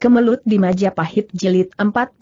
Kemelut di Majapahit Jilid 41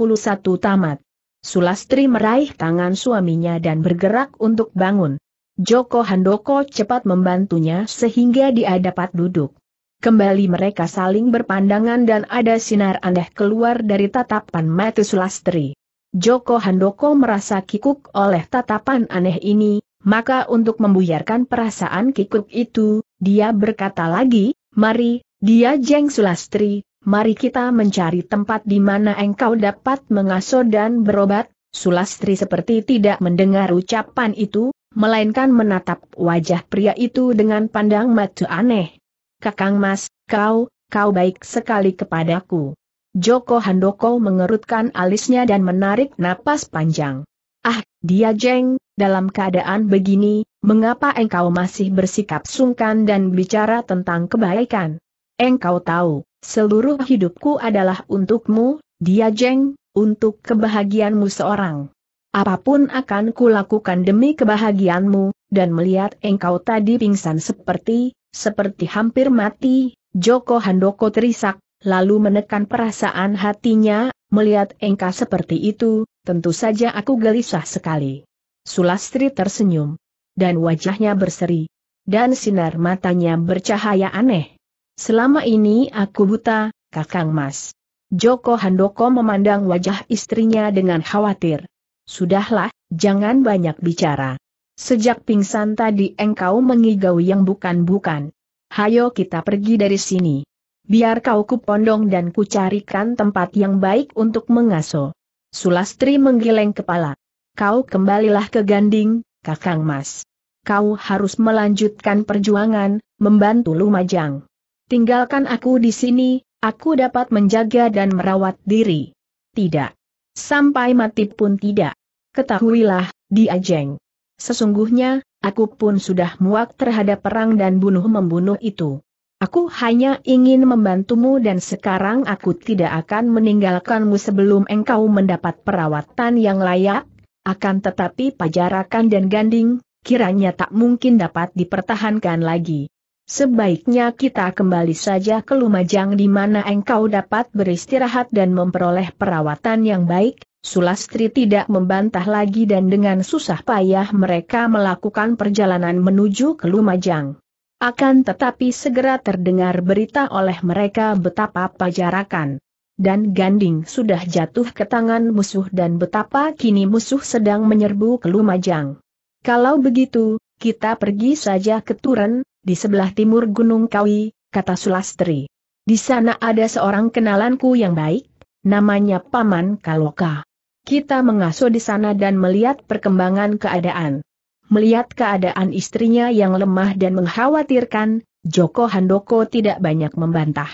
Tamat. Sulastri meraih tangan suaminya dan bergerak untuk bangun. Joko Handoko cepat membantunya sehingga dia dapat duduk. Kembali mereka saling berpandangan dan ada sinar aneh keluar dari tatapan mata Sulastri. Joko Handoko merasa kikuk oleh tatapan aneh ini, maka untuk membuyarkan perasaan kikuk itu, dia berkata lagi, Mari, dia jeng Sulastri, mari kita mencari tempat di mana engkau dapat mengasuh dan berobat. Sulastri seperti tidak mendengar ucapan itu, melainkan menatap wajah pria itu dengan pandang mata aneh. Kakang Mas, kau, kau baik sekali kepadaku. Joko Handoko mengerutkan alisnya dan menarik napas panjang. Ah, dia jeng, dalam keadaan begini, mengapa engkau masih bersikap sungkan dan bicara tentang kebaikan? Engkau tahu, Seluruh hidupku adalah untukmu, dia jeng, untuk kebahagiaanmu seorang. Apapun akan kulakukan demi kebahagiaanmu, dan melihat engkau tadi pingsan seperti, seperti hampir mati, Joko Handoko terisak, lalu menekan perasaan hatinya, melihat engkau seperti itu, tentu saja aku gelisah sekali. Sulastri tersenyum. Dan wajahnya berseri. Dan sinar matanya bercahaya aneh. Selama ini aku buta, Kakang Mas. Joko Handoko memandang wajah istrinya dengan khawatir. Sudahlah, jangan banyak bicara. Sejak pingsan tadi engkau mengigau yang bukan-bukan. Hayo kita pergi dari sini. Biar kau kupondong dan kucarikan tempat yang baik untuk mengaso. Sulastri menggeleng kepala. Kau kembalilah ke Ganding, Kakang Mas. Kau harus melanjutkan perjuangan, membantu Lumajang. Tinggalkan aku di sini, aku dapat menjaga dan merawat diri. Tidak. Sampai mati pun tidak. Ketahuilah, dia jeng. Sesungguhnya, aku pun sudah muak terhadap perang dan bunuh-membunuh itu. Aku hanya ingin membantumu dan sekarang aku tidak akan meninggalkanmu sebelum engkau mendapat perawatan yang layak, akan tetapi pajarakan dan ganding, kiranya tak mungkin dapat dipertahankan lagi. Sebaiknya kita kembali saja ke Lumajang di mana engkau dapat beristirahat dan memperoleh perawatan yang baik, Sulastri tidak membantah lagi dan dengan susah payah mereka melakukan perjalanan menuju ke Lumajang. Akan tetapi segera terdengar berita oleh mereka betapa pajarakan dan Ganding sudah jatuh ke tangan musuh dan betapa kini musuh sedang menyerbu ke Lumajang. Kalau begitu, kita pergi saja ke Turen, di sebelah timur Gunung Kawi, kata Sulastri. Di sana ada seorang kenalanku yang baik, namanya Paman Kaloka. Kita mengasuh di sana dan melihat perkembangan keadaan. Melihat keadaan istrinya yang lemah dan mengkhawatirkan, Joko Handoko tidak banyak membantah.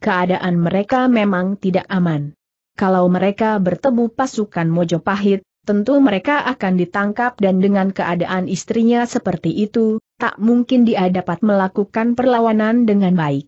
Keadaan mereka memang tidak aman. Kalau mereka bertemu pasukan Mojopahit, tentu mereka akan ditangkap dan dengan keadaan istrinya seperti itu, tak mungkin dia dapat melakukan perlawanan dengan baik.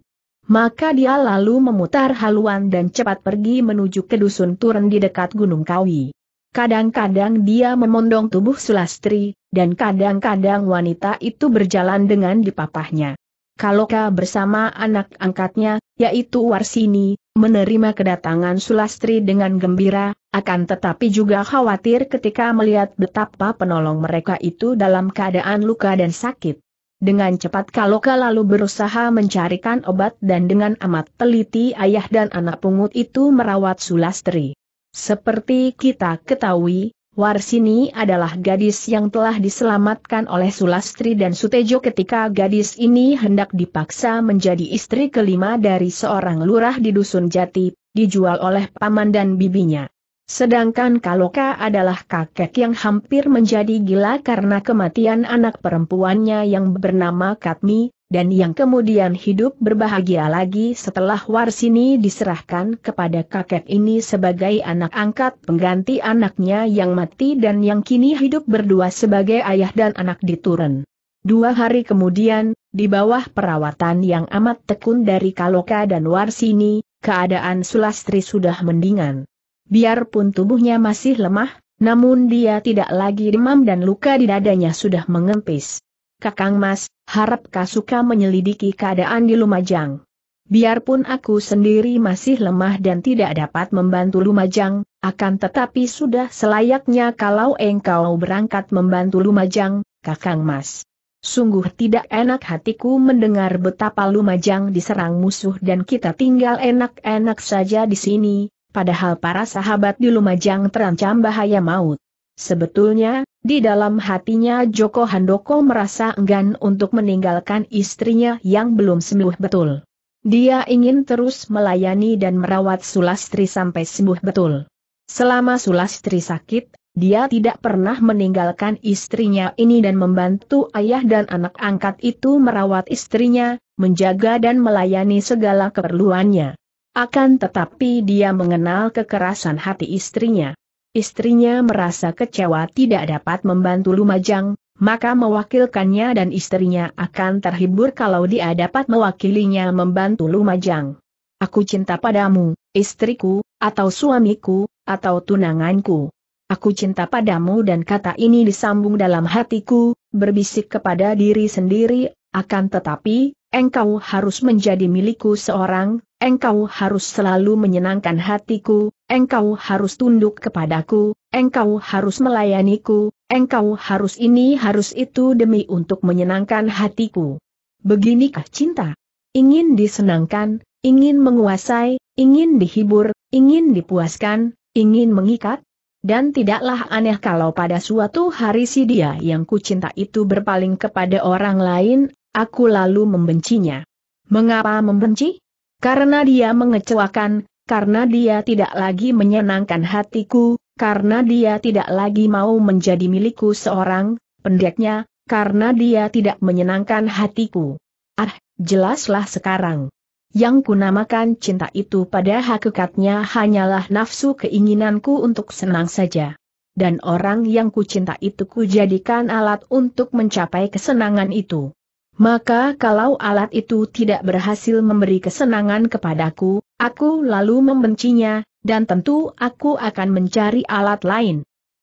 Maka dia lalu memutar haluan dan cepat pergi menuju ke dusun Turen di dekat Gunung Kawi. Kadang-kadang dia memondong tubuh Sulastri, dan kadang-kadang wanita itu berjalan dengan dipapahnya. Kaloka bersama anak angkatnya, yaitu Warsini, menerima kedatangan Sulastri dengan gembira, akan tetapi juga khawatir ketika melihat betapa penolong mereka itu dalam keadaan luka dan sakit. Dengan cepat Kaloka lalu berusaha mencarikan obat dan dengan amat teliti ayah dan anak pungut itu merawat Sulastri. Seperti kita ketahui, Warsini adalah gadis yang telah diselamatkan oleh Sulastri dan Sutejo ketika gadis ini hendak dipaksa menjadi istri kelima dari seorang lurah di Dusun Jati, dijual oleh paman dan bibinya. Sedangkan Kaloka adalah kakek yang hampir menjadi gila karena kematian anak perempuannya yang bernama Katmi, dan yang kemudian hidup berbahagia lagi setelah Warsini diserahkan kepada kakek ini sebagai anak angkat pengganti anaknya yang mati dan yang kini hidup berdua sebagai ayah dan anak di diturun. Dua hari kemudian, di bawah perawatan yang amat tekun dari Kaloka dan Warsini, keadaan Sulastri sudah mendingan. Biarpun tubuhnya masih lemah, namun dia tidak lagi demam dan luka di dadanya sudah mengempis. Kakang Mas, harap suka menyelidiki keadaan di Lumajang. Biarpun aku sendiri masih lemah dan tidak dapat membantu Lumajang, akan tetapi sudah selayaknya kalau engkau berangkat membantu Lumajang, Kakang Mas. Sungguh tidak enak hatiku mendengar betapa Lumajang diserang musuh dan kita tinggal enak-enak saja di sini, Padahal para sahabat di Lumajang terancam bahaya maut. Sebetulnya, di dalam hatinya Joko Handoko merasa enggan untuk meninggalkan istrinya yang belum sembuh betul. Dia ingin terus melayani dan merawat Sulastri sampai sembuh betul. Selama Sulastri sakit, dia tidak pernah meninggalkan istrinya ini dan membantu ayah dan anak angkat itu merawat istrinya, menjaga dan melayani segala keperluannya. Akan tetapi dia mengenal kekerasan hati istrinya. Istrinya merasa kecewa tidak dapat membantu Lumajang, maka mewakilkannya dan istrinya akan terhibur kalau dia dapat mewakilinya membantu Lumajang. Aku cinta padamu, istriku, atau suamiku, atau tunanganku. Aku cinta padamu dan kata ini disambung dalam hatiku, berbisik kepada diri sendiri, akan tetapi, engkau harus menjadi milikku seorang, engkau harus selalu menyenangkan hatiku, engkau harus tunduk kepadaku, engkau harus melayaniku, engkau harus ini harus itu demi untuk menyenangkan hatiku. Beginikah cinta? Ingin disenangkan, ingin menguasai, ingin dihibur, ingin dipuaskan, ingin mengikat? Dan tidaklah aneh kalau pada suatu hari si dia yang kucinta itu berpaling kepada orang lain, aku lalu membencinya. Mengapa membenci? Karena dia mengecewakan, karena dia tidak lagi menyenangkan hatiku, karena dia tidak lagi mau menjadi milikku seorang, pendeknya, karena dia tidak menyenangkan hatiku. Ah, jelaslah sekarang. Yang kunamakan cinta itu pada hakikatnya hanyalah nafsu keinginanku untuk senang saja. Dan orang yang kucinta itu kujadikan alat untuk mencapai kesenangan itu. Maka kalau alat itu tidak berhasil memberi kesenangan kepadaku, aku lalu membencinya, dan tentu aku akan mencari alat lain.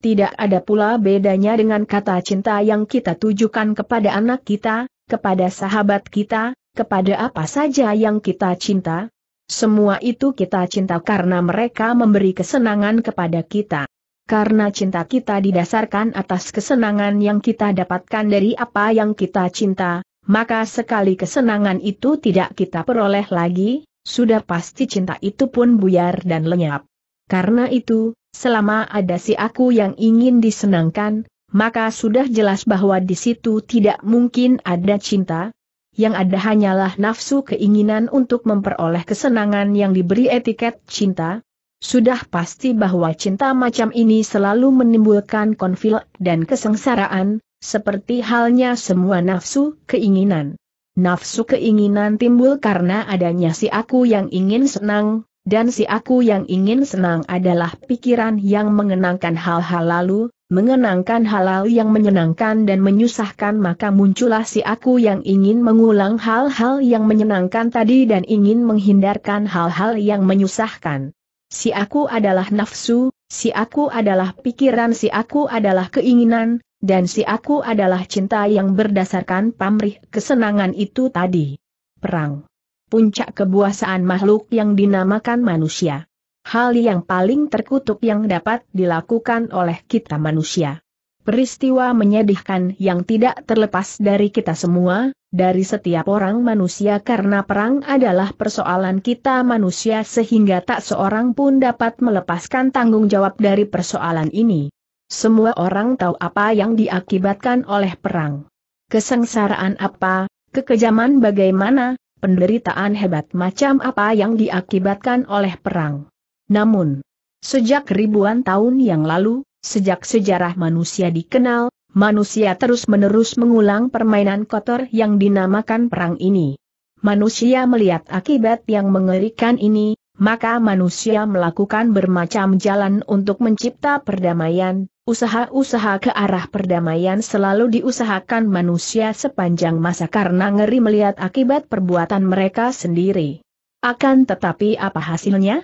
Tidak ada pula bedanya dengan kata cinta yang kita tujukan kepada anak kita, kepada sahabat kita, kepada apa saja yang kita cinta. Semua itu kita cinta karena mereka memberi kesenangan kepada kita. Karena cinta kita didasarkan atas kesenangan yang kita dapatkan dari apa yang kita cinta, maka sekali kesenangan itu tidak kita peroleh lagi, sudah pasti cinta itu pun buyar dan lenyap. Karena itu, selama ada si aku yang ingin disenangkan, maka sudah jelas bahwa di situ tidak mungkin ada cinta, yang ada hanyalah nafsu keinginan untuk memperoleh kesenangan yang diberi etiket cinta. Sudah pasti bahwa cinta macam ini selalu menimbulkan konflik dan kesengsaraan, seperti halnya semua nafsu, keinginan. Nafsu keinginan timbul karena adanya si aku yang ingin senang, dan si aku yang ingin senang adalah pikiran yang mengenangkan hal-hal lalu, mengenangkan hal-hal yang menyenangkan dan menyusahkan maka muncullah si aku yang ingin mengulang hal-hal yang menyenangkan tadi dan ingin menghindarkan hal-hal yang menyusahkan. Si aku adalah nafsu, si aku adalah pikiran, si aku adalah keinginan, dan si aku adalah cinta yang berdasarkan pamrih kesenangan itu tadi. Perang. Puncak kebuasaan makhluk yang dinamakan manusia. Hal yang paling terkutuk yang dapat dilakukan oleh kita manusia. Peristiwa menyedihkan yang tidak terlepas dari kita semua, dari setiap orang manusia karena perang adalah persoalan kita manusia sehingga tak seorang pun dapat melepaskan tanggung jawab dari persoalan ini. Semua orang tahu apa yang diakibatkan oleh perang. Kesengsaraan apa, kekejaman bagaimana, penderitaan hebat macam apa yang diakibatkan oleh perang. Namun, sejak ribuan tahun yang lalu, sejak sejarah manusia dikenal, manusia terus-menerus mengulang permainan kotor yang dinamakan perang ini. Manusia melihat akibat yang mengerikan ini, maka manusia melakukan bermacam jalan untuk mencipta perdamaian, usaha-usaha ke arah perdamaian selalu diusahakan manusia sepanjang masa karena ngeri melihat akibat perbuatan mereka sendiri. Akan tetapi apa hasilnya?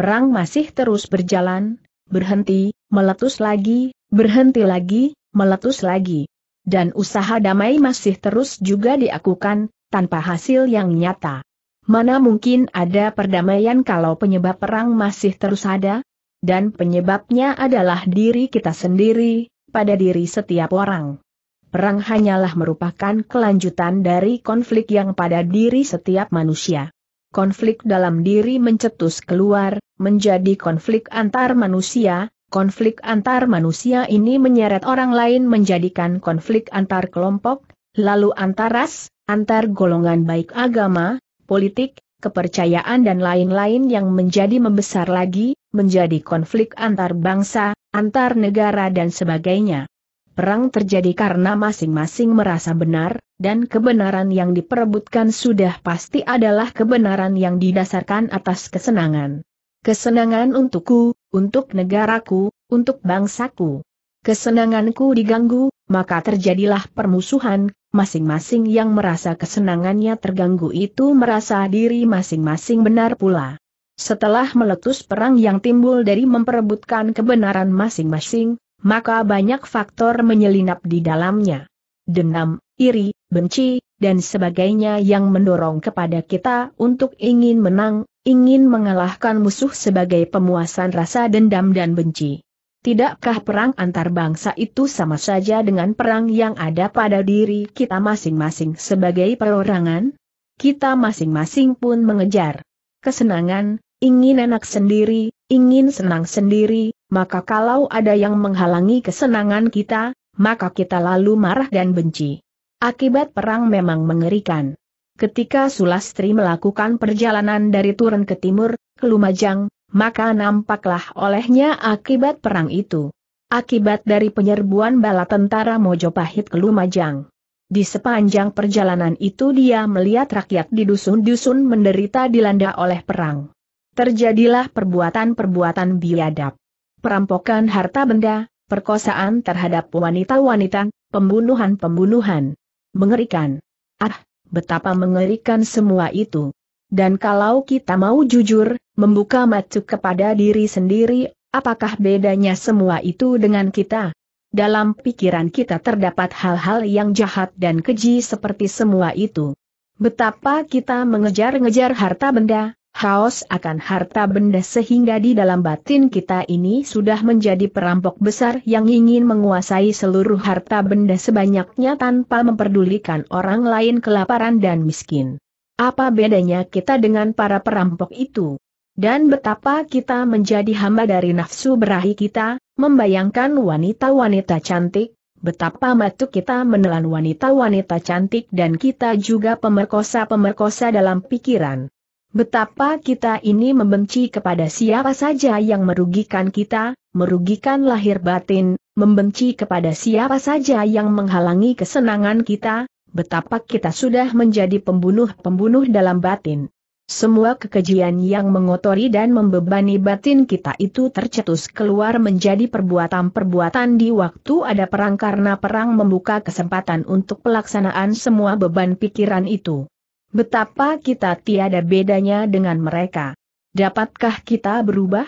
Perang masih terus berjalan, berhenti, meletus lagi, berhenti lagi, meletus lagi. Dan usaha damai masih terus juga diakukan, tanpa hasil yang nyata. Mana mungkin ada perdamaian kalau penyebab perang masih terus ada? Dan penyebabnya adalah diri kita sendiri, pada diri setiap orang. Perang hanyalah merupakan kelanjutan dari konflik yang pada diri setiap manusia. Konflik dalam diri mencetus keluar, menjadi konflik antar manusia, konflik antar manusia ini menyeret orang lain menjadikan konflik antar kelompok, lalu antar ras, antar golongan baik agama, politik, kepercayaan dan lain-lain yang menjadi membesar lagi, menjadi konflik antar bangsa, antar negara dan sebagainya. Perang terjadi karena masing-masing merasa benar, dan kebenaran yang diperebutkan sudah pasti adalah kebenaran yang didasarkan atas kesenangan. Kesenangan untukku, untuk negaraku, untuk bangsaku. Kesenanganku diganggu, maka terjadilah permusuhan, masing-masing yang merasa kesenangannya terganggu itu merasa diri masing-masing benar pula. Setelah meletus perang yang timbul dari memperebutkan kebenaran masing-masing, maka banyak faktor menyelinap di dalamnya. dendam, iri, benci, dan sebagainya yang mendorong kepada kita untuk ingin menang, ingin mengalahkan musuh sebagai pemuasan rasa dendam dan benci. Tidakkah perang antar bangsa itu sama saja dengan perang yang ada pada diri kita masing-masing sebagai perorangan? Kita masing-masing pun mengejar kesenangan, ingin enak sendiri, ingin senang sendiri, maka kalau ada yang menghalangi kesenangan kita, maka kita lalu marah dan benci. Akibat perang memang mengerikan. Ketika Sulastri melakukan perjalanan dari Turun ke Timur, ke Lumajang, maka nampaklah olehnya akibat perang itu. Akibat dari penyerbuan bala tentara Mojopahit ke Lumajang. Di sepanjang perjalanan itu dia melihat rakyat di dusun-dusun menderita dilanda oleh perang. Terjadilah perbuatan-perbuatan biadab. Perampokan harta benda, perkosaan terhadap wanita-wanita, pembunuhan-pembunuhan. Mengerikan. Ah, betapa mengerikan semua itu. Dan kalau kita mau jujur, membuka mata kepada diri sendiri, apakah bedanya semua itu dengan kita? Dalam pikiran kita terdapat hal-hal yang jahat dan keji seperti semua itu. Betapa kita mengejar-ngejar harta benda, haus akan harta benda sehingga di dalam batin kita ini sudah menjadi perampok besar yang ingin menguasai seluruh harta benda sebanyaknya tanpa memperdulikan orang lain kelaparan dan miskin. Apa bedanya kita dengan para perampok itu? Dan betapa kita menjadi hamba dari nafsu berahi kita, membayangkan wanita-wanita cantik, betapa matu kita menelan wanita-wanita cantik dan kita juga pemerkosa-pemerkosa dalam pikiran. Betapa kita ini membenci kepada siapa saja yang merugikan kita, merugikan lahir batin, membenci kepada siapa saja yang menghalangi kesenangan kita, betapa kita sudah menjadi pembunuh-pembunuh dalam batin. Semua kekejian yang mengotori dan membebani batin kita itu tercetus keluar menjadi perbuatan-perbuatan di waktu ada perang karena perang membuka kesempatan untuk pelaksanaan semua beban pikiran itu. Betapa kita tiada bedanya dengan mereka. Dapatkah kita berubah?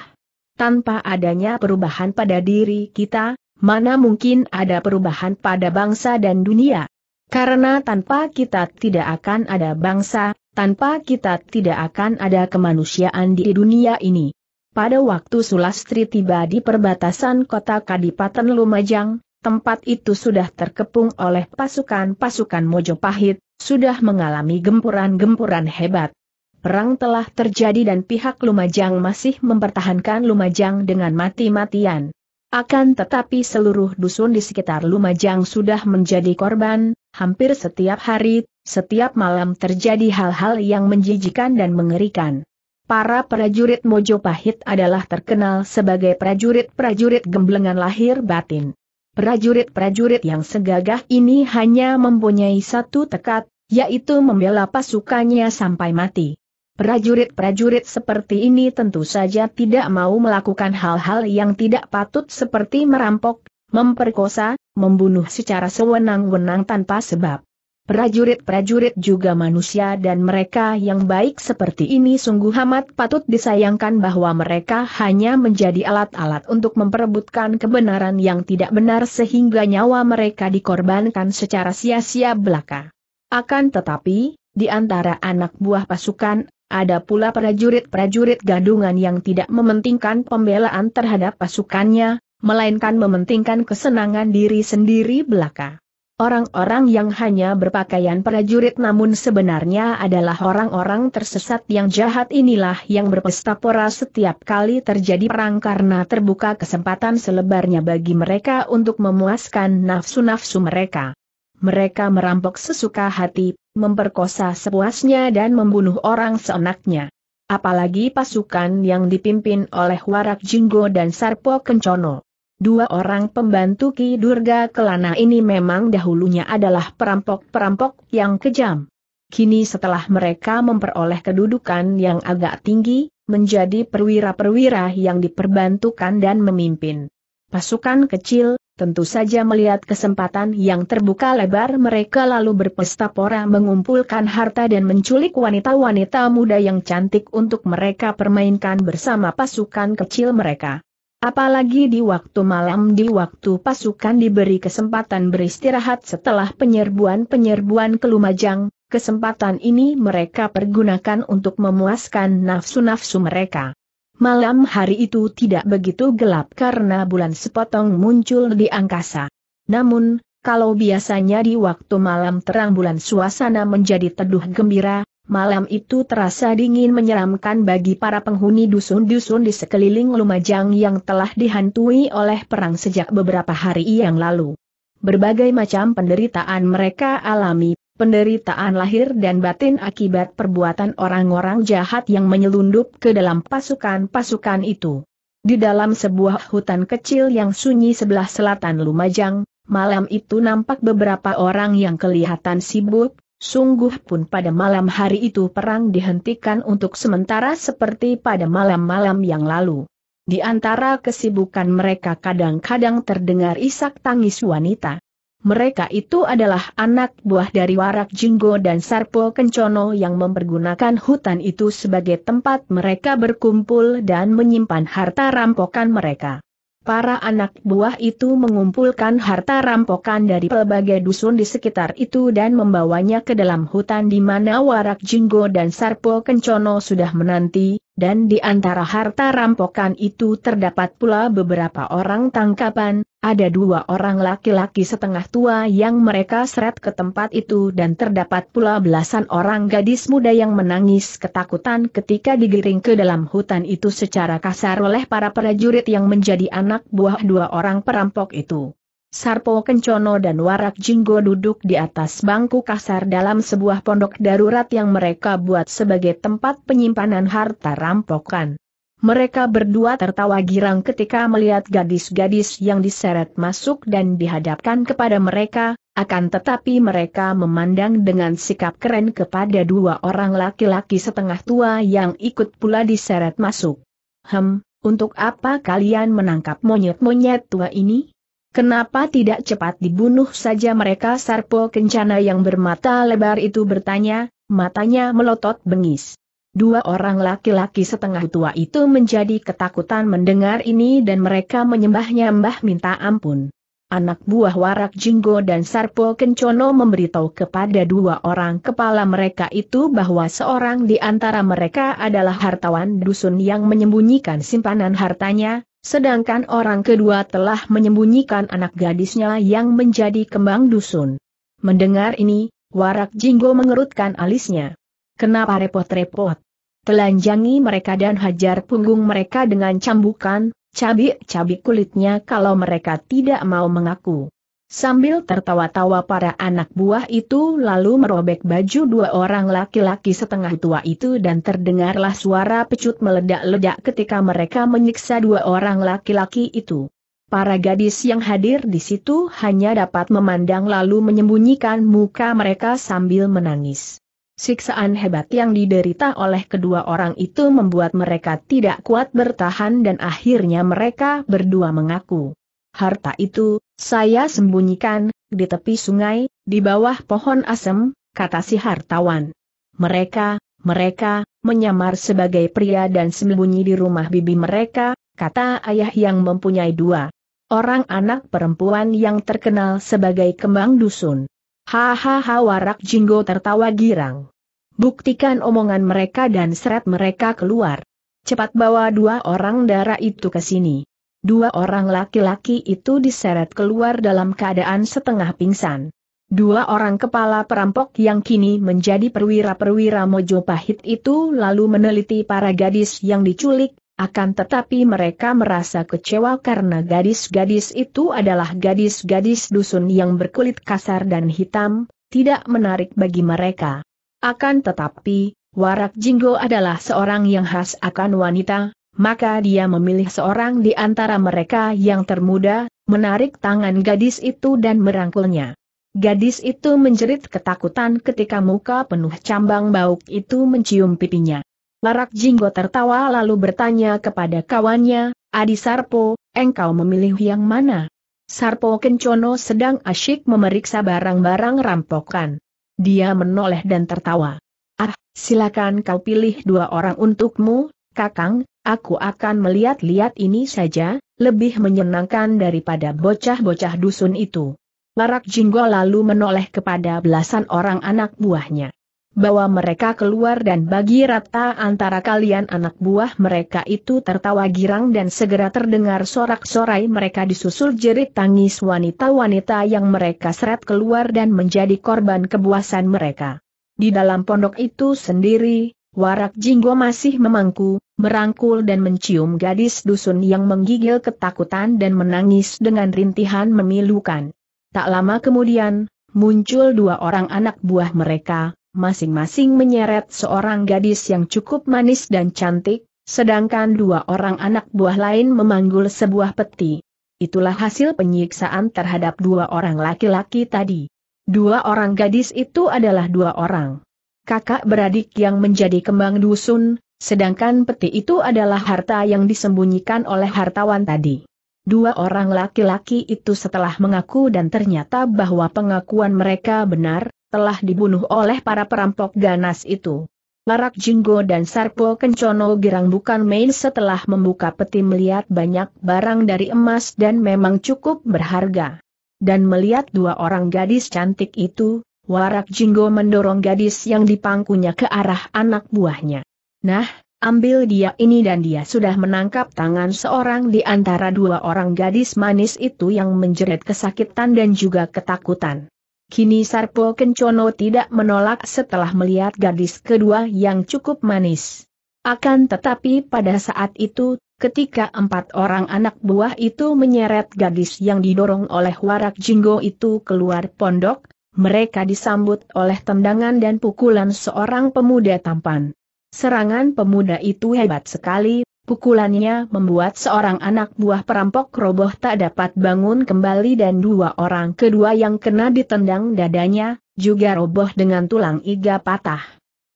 Tanpa adanya perubahan pada diri kita, mana mungkin ada perubahan pada bangsa dan dunia? Karena tanpa kita tidak akan ada bangsa, tanpa kita tidak akan ada kemanusiaan di dunia ini. Pada waktu Sulastri tiba di perbatasan kota Kadipaten Lumajang, tempat itu sudah terkepung oleh pasukan-pasukan Mojopahit, sudah mengalami gempuran-gempuran hebat. Perang telah terjadi dan pihak Lumajang masih mempertahankan Lumajang dengan mati-matian. Akan tetapi seluruh dusun di sekitar Lumajang sudah menjadi korban, hampir setiap hari, setiap malam terjadi hal-hal yang menjijikan dan mengerikan. Para prajurit Mojopahit adalah terkenal sebagai prajurit-prajurit gemblengan lahir batin. Prajurit-prajurit yang segagah ini hanya mempunyai satu tekad, yaitu membela pasukannya sampai mati. Prajurit-prajurit seperti ini tentu saja tidak mau melakukan hal-hal yang tidak patut seperti merampok, memperkosa, membunuh secara sewenang-wenang tanpa sebab. Prajurit-prajurit juga manusia dan mereka yang baik seperti ini sungguh amat patut disayangkan bahwa mereka hanya menjadi alat-alat untuk memperebutkan kebenaran yang tidak benar sehingga nyawa mereka dikorbankan secara sia-sia belaka. Akan tetapi, di antara anak buah pasukan, ada pula prajurit-prajurit gadungan yang tidak mementingkan pembelaan terhadap pasukannya, melainkan mementingkan kesenangan diri sendiri belaka. Orang-orang yang hanya berpakaian prajurit namun sebenarnya adalah orang-orang tersesat yang jahat inilah yang berpesta pora setiap kali terjadi perang karena terbuka kesempatan selebarnya bagi mereka untuk memuaskan nafsu-nafsu mereka. Mereka merampok sesuka hati, memperkosa sepuasnya dan membunuh orang seenaknya apalagi pasukan yang dipimpin oleh Warak Jinggo dan Sarpo Kencono. Dua orang pembantu Ki Durga Kelana ini memang dahulunya adalah perampok-perampok yang kejam. Kini setelah mereka memperoleh kedudukan yang agak tinggi, menjadi perwira-perwira yang diperbantukan dan memimpin. Pasukan kecil, tentu saja melihat kesempatan yang terbuka lebar mereka lalu berpesta pora mengumpulkan harta dan menculik wanita-wanita muda yang cantik untuk mereka permainkan bersama pasukan kecil mereka. Apalagi di waktu malam di waktu pasukan diberi kesempatan beristirahat setelah penyerbuan-penyerbuan ke Lumajang, kesempatan ini mereka pergunakan untuk memuaskan nafsu-nafsu mereka. Malam hari itu tidak begitu gelap karena bulan sepotong muncul di angkasa. Namun, kalau biasanya di waktu malam terang bulan suasana menjadi teduh gembira, Malam itu terasa dingin menyeramkan bagi para penghuni dusun-dusun di sekeliling Lumajang yang telah dihantui oleh perang sejak beberapa hari yang lalu. Berbagai macam penderitaan mereka alami, penderitaan lahir dan batin akibat perbuatan orang-orang jahat yang menyelundup ke dalam pasukan-pasukan itu. Di dalam sebuah hutan kecil yang sunyi sebelah selatan Lumajang, malam itu nampak beberapa orang yang kelihatan sibuk, Sungguh pun pada malam hari itu perang dihentikan untuk sementara seperti pada malam-malam yang lalu. Di antara kesibukan mereka kadang-kadang terdengar isak tangis wanita. Mereka itu adalah anak buah dari Warak Jinggo dan Sarpo Kencono yang mempergunakan hutan itu sebagai tempat mereka berkumpul dan menyimpan harta rampokan mereka para anak buah itu mengumpulkan harta rampokan dari pelbagai dusun di sekitar itu dan membawanya ke dalam hutan di mana Warak Jinggo dan Sarpo Kencono sudah menanti, dan di antara harta rampokan itu terdapat pula beberapa orang tangkapan, ada dua orang laki-laki setengah tua yang mereka seret ke tempat itu dan terdapat pula belasan orang gadis muda yang menangis ketakutan ketika digiring ke dalam hutan itu secara kasar oleh para prajurit yang menjadi anak buah dua orang perampok itu. Sarpo Kencono dan Warak Jinggo duduk di atas bangku kasar dalam sebuah pondok darurat yang mereka buat sebagai tempat penyimpanan harta rampokan. Mereka berdua tertawa girang ketika melihat gadis-gadis yang diseret masuk dan dihadapkan kepada mereka, akan tetapi mereka memandang dengan sikap keren kepada dua orang laki-laki setengah tua yang ikut pula diseret masuk. Hem, untuk apa kalian menangkap monyet-monyet tua ini? Kenapa tidak cepat dibunuh saja mereka Sarpo Kencana yang bermata lebar itu bertanya, matanya melotot bengis. Dua orang laki-laki setengah tua itu menjadi ketakutan mendengar ini dan mereka menyembahnya, nyembah minta ampun. Anak buah warak Jinggo dan Sarpo Kencono memberitahu kepada dua orang kepala mereka itu bahwa seorang di antara mereka adalah hartawan dusun yang menyembunyikan simpanan hartanya, Sedangkan orang kedua telah menyembunyikan anak gadisnya yang menjadi kembang dusun. Mendengar ini, Warak Jinggo mengerutkan alisnya. Kenapa repot-repot? Telanjangi mereka dan hajar punggung mereka dengan cambukan, cabik-cabik kulitnya kalau mereka tidak mau mengaku. Sambil tertawa-tawa para anak buah itu lalu merobek baju dua orang laki-laki setengah tua itu dan terdengarlah suara pecut meledak-ledak ketika mereka menyiksa dua orang laki-laki itu. Para gadis yang hadir di situ hanya dapat memandang lalu menyembunyikan muka mereka sambil menangis. Siksaan hebat yang diderita oleh kedua orang itu membuat mereka tidak kuat bertahan dan akhirnya mereka berdua mengaku. Harta itu, saya sembunyikan, di tepi sungai, di bawah pohon asem, kata si hartawan. Mereka, mereka, menyamar sebagai pria dan sembunyi di rumah bibi mereka, kata ayah yang mempunyai dua orang anak perempuan yang terkenal sebagai kembang dusun. Hahaha warak jinggo tertawa girang. Buktikan omongan mereka dan seret mereka keluar. Cepat bawa dua orang darah itu ke sini. Dua orang laki-laki itu diseret keluar dalam keadaan setengah pingsan. Dua orang kepala perampok yang kini menjadi perwira-perwira Mojo Pahit itu lalu meneliti para gadis yang diculik, akan tetapi mereka merasa kecewa karena gadis-gadis itu adalah gadis-gadis dusun yang berkulit kasar dan hitam, tidak menarik bagi mereka. Akan tetapi, Warak Jinggo adalah seorang yang khas akan wanita, maka dia memilih seorang di antara mereka yang termuda, menarik tangan gadis itu dan merangkulnya. Gadis itu menjerit ketakutan ketika muka penuh cambang bauk itu mencium pipinya. Larak Jinggo tertawa lalu bertanya kepada kawannya, Adi Sarpo, engkau memilih yang mana? Sarpo Kencono sedang asyik memeriksa barang-barang rampokan. Dia menoleh dan tertawa. Ah, silakan kau pilih dua orang untukmu, Kakang, aku akan melihat-lihat ini saja, lebih menyenangkan daripada bocah-bocah dusun itu. Larak Jinggo lalu menoleh kepada belasan orang anak buahnya. Bawa mereka keluar dan bagi rata antara kalian anak buah mereka itu tertawa girang dan segera terdengar sorak-sorai mereka disusul jerit tangis wanita-wanita yang mereka seret keluar dan menjadi korban kebuasan mereka. Di dalam pondok itu sendiri, Warak Jinggo masih memangku, merangkul dan mencium gadis dusun yang menggigil ketakutan dan menangis dengan rintihan memilukan. Tak lama kemudian, muncul dua orang anak buah mereka, masing-masing menyeret seorang gadis yang cukup manis dan cantik, sedangkan dua orang anak buah lain memanggul sebuah peti. Itulah hasil penyiksaan terhadap dua orang laki-laki tadi. Dua orang gadis itu adalah dua orang kakak beradik yang menjadi kembang dusun, sedangkan peti itu adalah harta yang disembunyikan oleh hartawan tadi. Dua orang laki-laki itu setelah mengaku dan ternyata bahwa pengakuan mereka benar, telah dibunuh oleh para perampok ganas itu. Larak Jinggo dan Sarpo Kencono Girang bukan main setelah membuka peti melihat banyak barang dari emas dan memang cukup berharga. Dan melihat dua orang gadis cantik itu, Warak Jinggo mendorong gadis yang dipangkunya ke arah anak buahnya. Nah, ambil dia ini dan dia sudah menangkap tangan seorang di antara dua orang gadis manis itu yang menjerit kesakitan dan juga ketakutan. Kini Sarpo Kencono tidak menolak setelah melihat gadis kedua yang cukup manis. Akan tetapi pada saat itu, ketika empat orang anak buah itu menyeret gadis yang didorong oleh warak jinggo itu keluar pondok, mereka disambut oleh tendangan dan pukulan seorang pemuda tampan. Serangan pemuda itu hebat sekali, pukulannya membuat seorang anak buah perampok roboh tak dapat bangun kembali dan dua orang kedua yang kena ditendang dadanya, juga roboh dengan tulang iga patah.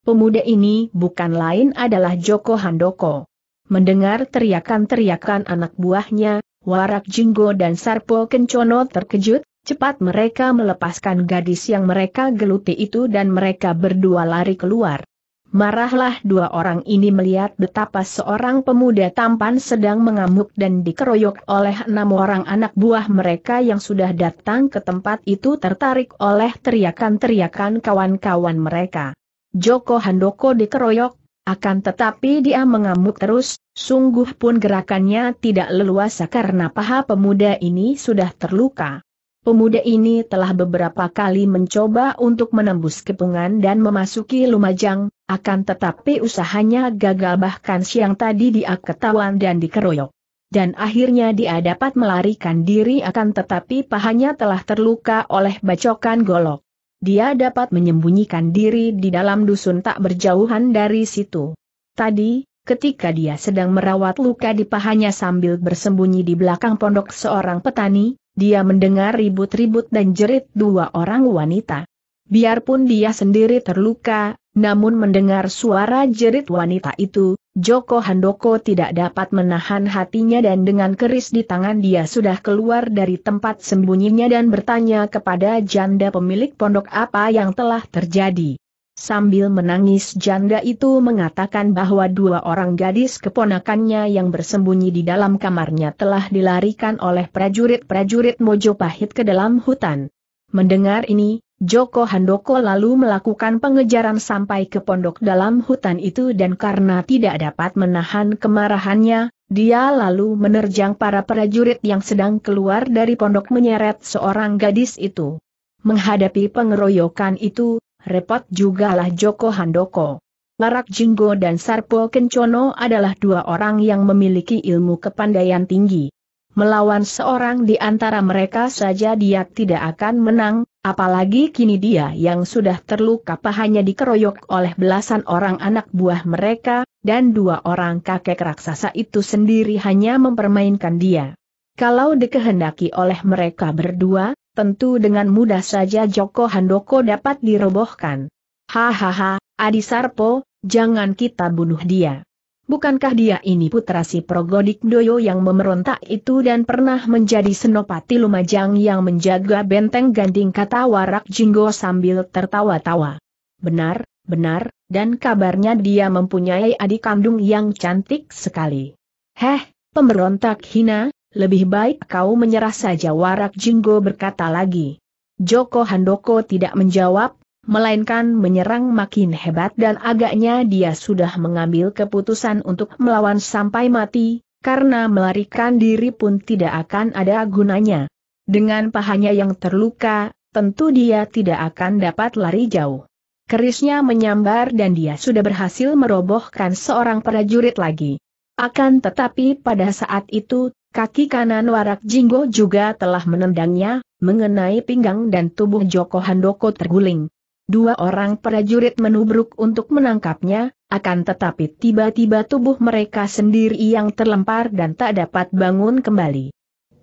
Pemuda ini bukan lain adalah Joko Handoko. Mendengar teriakan-teriakan anak buahnya, Warak Jinggo dan Sarpo Kencono terkejut, Cepat mereka melepaskan gadis yang mereka geluti itu dan mereka berdua lari keluar. Marahlah dua orang ini melihat betapa seorang pemuda tampan sedang mengamuk dan dikeroyok oleh enam orang anak buah mereka yang sudah datang ke tempat itu tertarik oleh teriakan-teriakan kawan-kawan mereka. Joko Handoko dikeroyok, akan tetapi dia mengamuk terus, sungguh pun gerakannya tidak leluasa karena paha pemuda ini sudah terluka. Pemuda ini telah beberapa kali mencoba untuk menembus kepungan dan memasuki Lumajang, akan tetapi usahanya gagal bahkan siang tadi dia ketahuan dan dikeroyok. Dan akhirnya dia dapat melarikan diri akan tetapi pahanya telah terluka oleh bacokan golok. Dia dapat menyembunyikan diri di dalam dusun tak berjauhan dari situ. Tadi, ketika dia sedang merawat luka di pahanya sambil bersembunyi di belakang pondok seorang petani, dia mendengar ribut-ribut dan jerit dua orang wanita. Biarpun dia sendiri terluka, namun mendengar suara jerit wanita itu, Joko Handoko tidak dapat menahan hatinya dan dengan keris di tangan dia sudah keluar dari tempat sembunyinya dan bertanya kepada janda pemilik pondok apa yang telah terjadi. Sambil menangis janda itu mengatakan bahwa dua orang gadis keponakannya yang bersembunyi di dalam kamarnya telah dilarikan oleh prajurit-prajurit Mojopahit ke dalam hutan. Mendengar ini, Joko Handoko lalu melakukan pengejaran sampai ke pondok dalam hutan itu dan karena tidak dapat menahan kemarahannya, dia lalu menerjang para prajurit yang sedang keluar dari pondok menyeret seorang gadis itu. Menghadapi pengeroyokan itu, repot juga lah Joko Handoko. Larak Jinggo dan Sarpo Kencono adalah dua orang yang memiliki ilmu kepandaian tinggi. Melawan seorang di antara mereka saja dia tidak akan menang, apalagi kini dia yang sudah terluka pahanya dikeroyok oleh belasan orang anak buah mereka, dan dua orang kakek raksasa itu sendiri hanya mempermainkan dia. Kalau dikehendaki oleh mereka berdua, tentu dengan mudah saja Joko Handoko dapat dirobohkan. Hahaha, Adi Sarpo, jangan kita bunuh dia. Bukankah dia ini putra si Progodik Doyo yang memerontak itu dan pernah menjadi senopati Lumajang yang menjaga benteng ganding kata warak Jinggo sambil tertawa-tawa. Benar, benar, dan kabarnya dia mempunyai adik kandung yang cantik sekali. Heh, pemberontak hina, lebih baik kau menyerah saja warak Jinggo berkata lagi. Joko Handoko tidak menjawab, melainkan menyerang makin hebat dan agaknya dia sudah mengambil keputusan untuk melawan sampai mati, karena melarikan diri pun tidak akan ada gunanya. Dengan pahanya yang terluka, tentu dia tidak akan dapat lari jauh. Kerisnya menyambar dan dia sudah berhasil merobohkan seorang prajurit lagi. Akan tetapi pada saat itu, kaki kanan warak Jinggo juga telah menendangnya, mengenai pinggang dan tubuh Joko Handoko terguling. Dua orang prajurit menubruk untuk menangkapnya, akan tetapi tiba-tiba tubuh mereka sendiri yang terlempar dan tak dapat bangun kembali.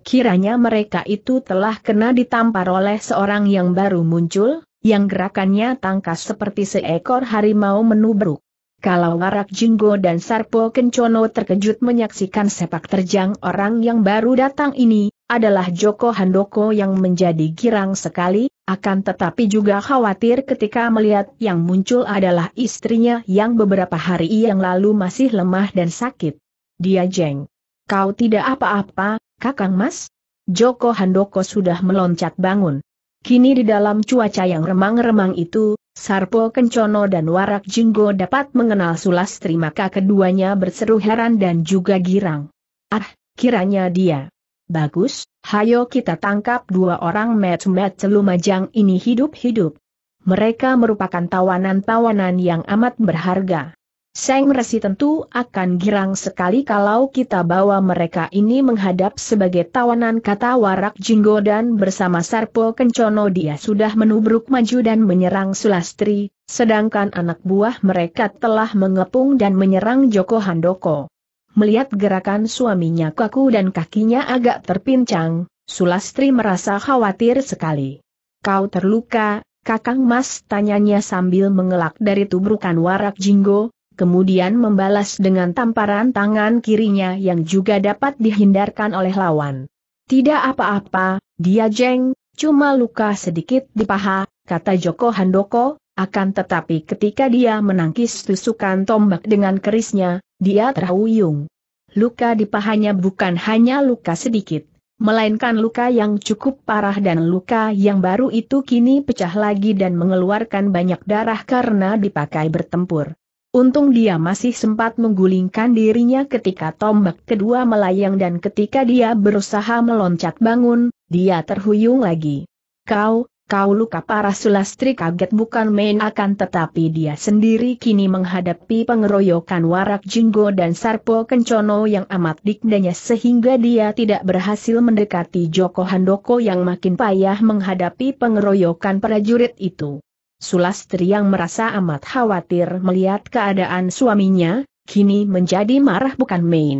Kiranya mereka itu telah kena ditampar oleh seorang yang baru muncul, yang gerakannya tangkas seperti seekor harimau menubruk. Kalau Warak Jinggo dan Sarpo Kencono terkejut menyaksikan sepak terjang orang yang baru datang ini, adalah Joko Handoko yang menjadi girang sekali, akan tetapi juga khawatir ketika melihat yang muncul adalah istrinya yang beberapa hari yang lalu masih lemah dan sakit. Dia jeng. Kau tidak apa-apa, kakang mas? Joko Handoko sudah meloncat bangun. Kini di dalam cuaca yang remang-remang itu, Sarpo Kencono dan Warak Jinggo dapat mengenal Sulastri maka keduanya berseru heran dan juga girang. Ah, kiranya dia. Bagus, hayo kita tangkap dua orang met-met celumajang ini hidup-hidup. Mereka merupakan tawanan-tawanan yang amat berharga. Seng Resi tentu akan girang sekali kalau kita bawa mereka ini menghadap sebagai tawanan kata Warak Jinggo dan bersama Sarpo Kencono dia sudah menubruk maju dan menyerang Sulastri, sedangkan anak buah mereka telah mengepung dan menyerang Joko Handoko. Melihat gerakan suaminya kaku dan kakinya agak terpincang, Sulastri merasa khawatir sekali. Kau terluka, Kakang Mas tanyanya sambil mengelak dari tubrukan warak jinggo, kemudian membalas dengan tamparan tangan kirinya yang juga dapat dihindarkan oleh lawan. Tidak apa-apa, dia jeng, cuma luka sedikit di paha, kata Joko Handoko, akan tetapi ketika dia menangkis tusukan tombak dengan kerisnya, dia terhuyung. Luka di pahanya bukan hanya luka sedikit, melainkan luka yang cukup parah dan luka yang baru itu kini pecah lagi dan mengeluarkan banyak darah karena dipakai bertempur. Untung dia masih sempat menggulingkan dirinya ketika tombak kedua melayang dan ketika dia berusaha meloncat bangun, dia terhuyung lagi. Kau, kau luka parah Sulastri kaget bukan main akan tetapi dia sendiri kini menghadapi pengeroyokan warak Jinggo dan Sarpo Kencono yang amat dikdanya sehingga dia tidak berhasil mendekati Joko Handoko yang makin payah menghadapi pengeroyokan prajurit itu. Sulastri yang merasa amat khawatir melihat keadaan suaminya, kini menjadi marah bukan main.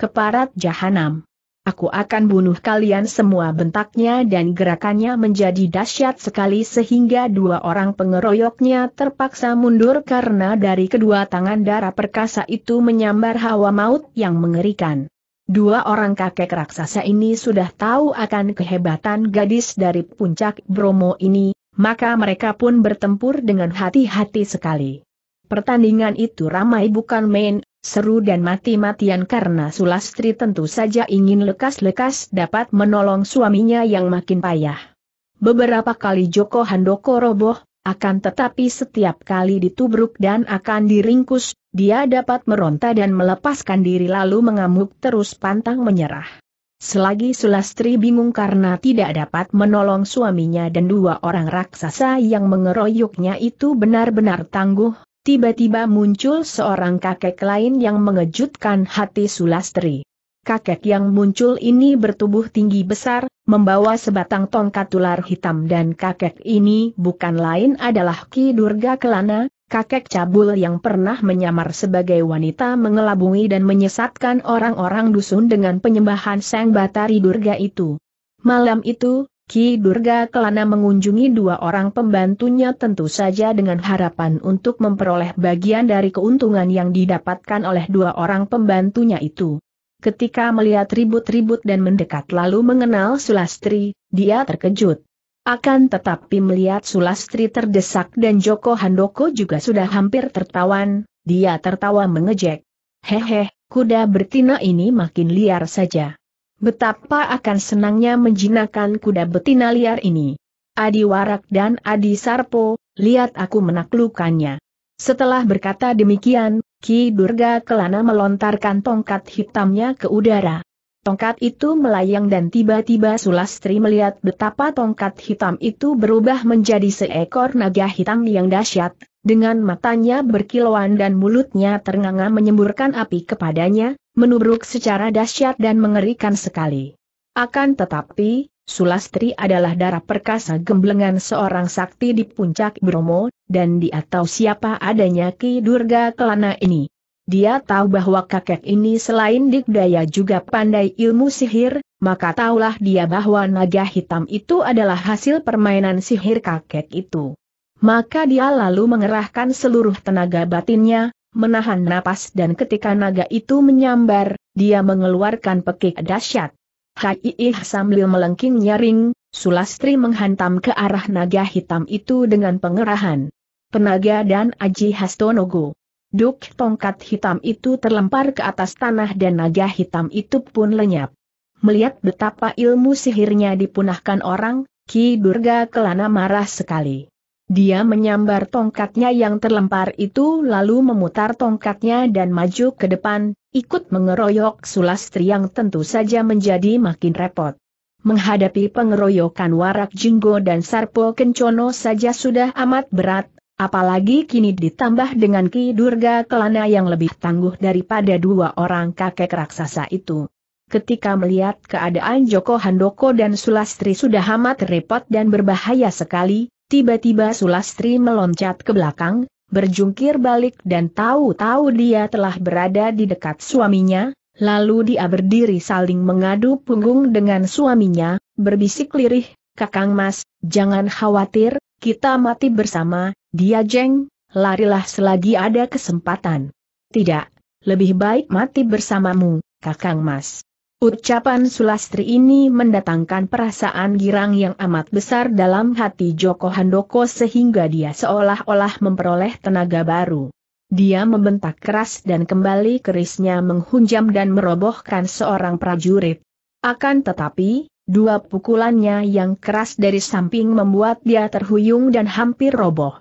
Keparat jahanam. Aku akan bunuh kalian semua bentaknya dan gerakannya menjadi dahsyat sekali sehingga dua orang pengeroyoknya terpaksa mundur karena dari kedua tangan darah perkasa itu menyambar hawa maut yang mengerikan. Dua orang kakek raksasa ini sudah tahu akan kehebatan gadis dari puncak Bromo ini, maka mereka pun bertempur dengan hati-hati sekali. Pertandingan itu ramai bukan main, seru dan mati-matian karena Sulastri tentu saja ingin lekas-lekas dapat menolong suaminya yang makin payah. Beberapa kali Joko Handoko roboh, akan tetapi setiap kali ditubruk dan akan diringkus, dia dapat meronta dan melepaskan diri lalu mengamuk terus pantang menyerah. Selagi Sulastri bingung karena tidak dapat menolong suaminya dan dua orang raksasa yang mengeroyoknya itu benar-benar tangguh, tiba-tiba muncul seorang kakek lain yang mengejutkan hati Sulastri. Kakek yang muncul ini bertubuh tinggi besar, membawa sebatang tongkat ular hitam dan kakek ini bukan lain adalah Ki Durga Kelana, kakek cabul yang pernah menyamar sebagai wanita mengelabui dan menyesatkan orang-orang dusun dengan penyembahan Sang Batari Durga itu. Malam itu, Ki Durga Kelana mengunjungi dua orang pembantunya tentu saja dengan harapan untuk memperoleh bagian dari keuntungan yang didapatkan oleh dua orang pembantunya itu. Ketika melihat ribut-ribut dan mendekat lalu mengenal Sulastri, dia terkejut. Akan tetapi melihat Sulastri terdesak dan Joko Handoko juga sudah hampir tertawan, dia tertawa mengejek. Hehe, kuda betina ini makin liar saja. Betapa akan senangnya menjinakkan kuda betina liar ini. Adi Warak dan Adi Sarpo, lihat aku menaklukkannya. Setelah berkata demikian, Ki Durga Kelana melontarkan tongkat hitamnya ke udara. Tongkat itu melayang dan tiba-tiba Sulastri melihat betapa tongkat hitam itu berubah menjadi seekor naga hitam yang dahsyat, dengan matanya berkilauan dan mulutnya ternganga menyemburkan api kepadanya, menubruk secara dahsyat dan mengerikan sekali. Akan tetapi, Sulastri adalah darah perkasa gemblengan seorang sakti di puncak Bromo, dan di tahu siapa adanya Ki Durga Kelana ini. Dia tahu bahwa kakek ini selain dikdaya juga pandai ilmu sihir, maka tahulah dia bahwa naga hitam itu adalah hasil permainan sihir kakek itu. Maka dia lalu mengerahkan seluruh tenaga batinnya, menahan napas dan ketika naga itu menyambar, dia mengeluarkan pekik dahsyat. Haiih sambil melengking nyaring, Sulastri menghantam ke arah naga hitam itu dengan pengerahan. Penaga dan Aji Hastonogo. Duk tongkat hitam itu terlempar ke atas tanah dan naga hitam itu pun lenyap. Melihat betapa ilmu sihirnya dipunahkan orang, Ki Durga Kelana marah sekali. Dia menyambar tongkatnya yang terlempar itu lalu memutar tongkatnya dan maju ke depan, ikut mengeroyok Sulastri yang tentu saja menjadi makin repot. Menghadapi pengeroyokan warak jenggo dan sarpo kencono saja sudah amat berat, Apalagi kini ditambah dengan Ki Durga Kelana yang lebih tangguh daripada dua orang kakek raksasa itu. Ketika melihat keadaan Joko Handoko dan Sulastri sudah amat repot dan berbahaya sekali, tiba-tiba Sulastri meloncat ke belakang, berjungkir balik dan tahu-tahu dia telah berada di dekat suaminya, lalu dia berdiri saling mengadu punggung dengan suaminya, berbisik lirih, Kakang Mas, jangan khawatir, kita mati bersama, dia jeng, larilah selagi ada kesempatan. Tidak, lebih baik mati bersamamu, Kakang Mas. Ucapan Sulastri ini mendatangkan perasaan girang yang amat besar dalam hati Joko Handoko sehingga dia seolah-olah memperoleh tenaga baru. Dia membentak keras dan kembali kerisnya menghunjam dan merobohkan seorang prajurit. Akan tetapi, dua pukulannya yang keras dari samping membuat dia terhuyung dan hampir roboh.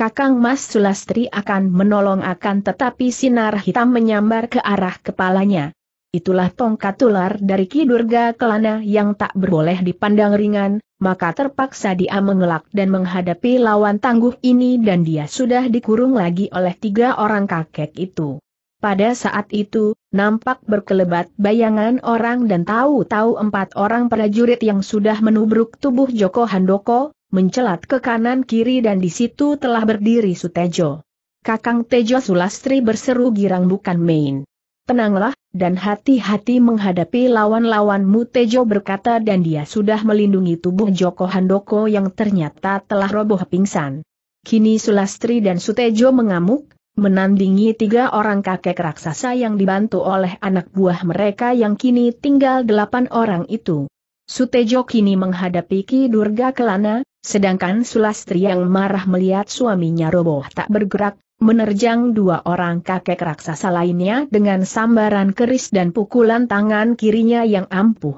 Kakang Mas Sulastri akan menolong akan tetapi sinar hitam menyambar ke arah kepalanya. Itulah tongkat ular dari Kidurga Kelana yang tak berboleh dipandang ringan, maka terpaksa dia mengelak dan menghadapi lawan tangguh ini dan dia sudah dikurung lagi oleh tiga orang kakek itu. Pada saat itu, nampak berkelebat bayangan orang dan tahu-tahu empat orang prajurit yang sudah menubruk tubuh Joko Handoko, mencelat ke kanan kiri dan di situ telah berdiri Sutejo. Kakang Tejo Sulastri berseru girang bukan main. Tenanglah, dan hati-hati menghadapi lawan-lawanmu Tejo berkata dan dia sudah melindungi tubuh Joko Handoko yang ternyata telah roboh pingsan. Kini Sulastri dan Sutejo mengamuk, menandingi tiga orang kakek raksasa yang dibantu oleh anak buah mereka yang kini tinggal delapan orang itu. Sutejo kini menghadapi Ki Durga Kelana, Sedangkan Sulastri yang marah melihat suaminya roboh tak bergerak, menerjang dua orang kakek raksasa lainnya dengan sambaran keris dan pukulan tangan kirinya yang ampuh.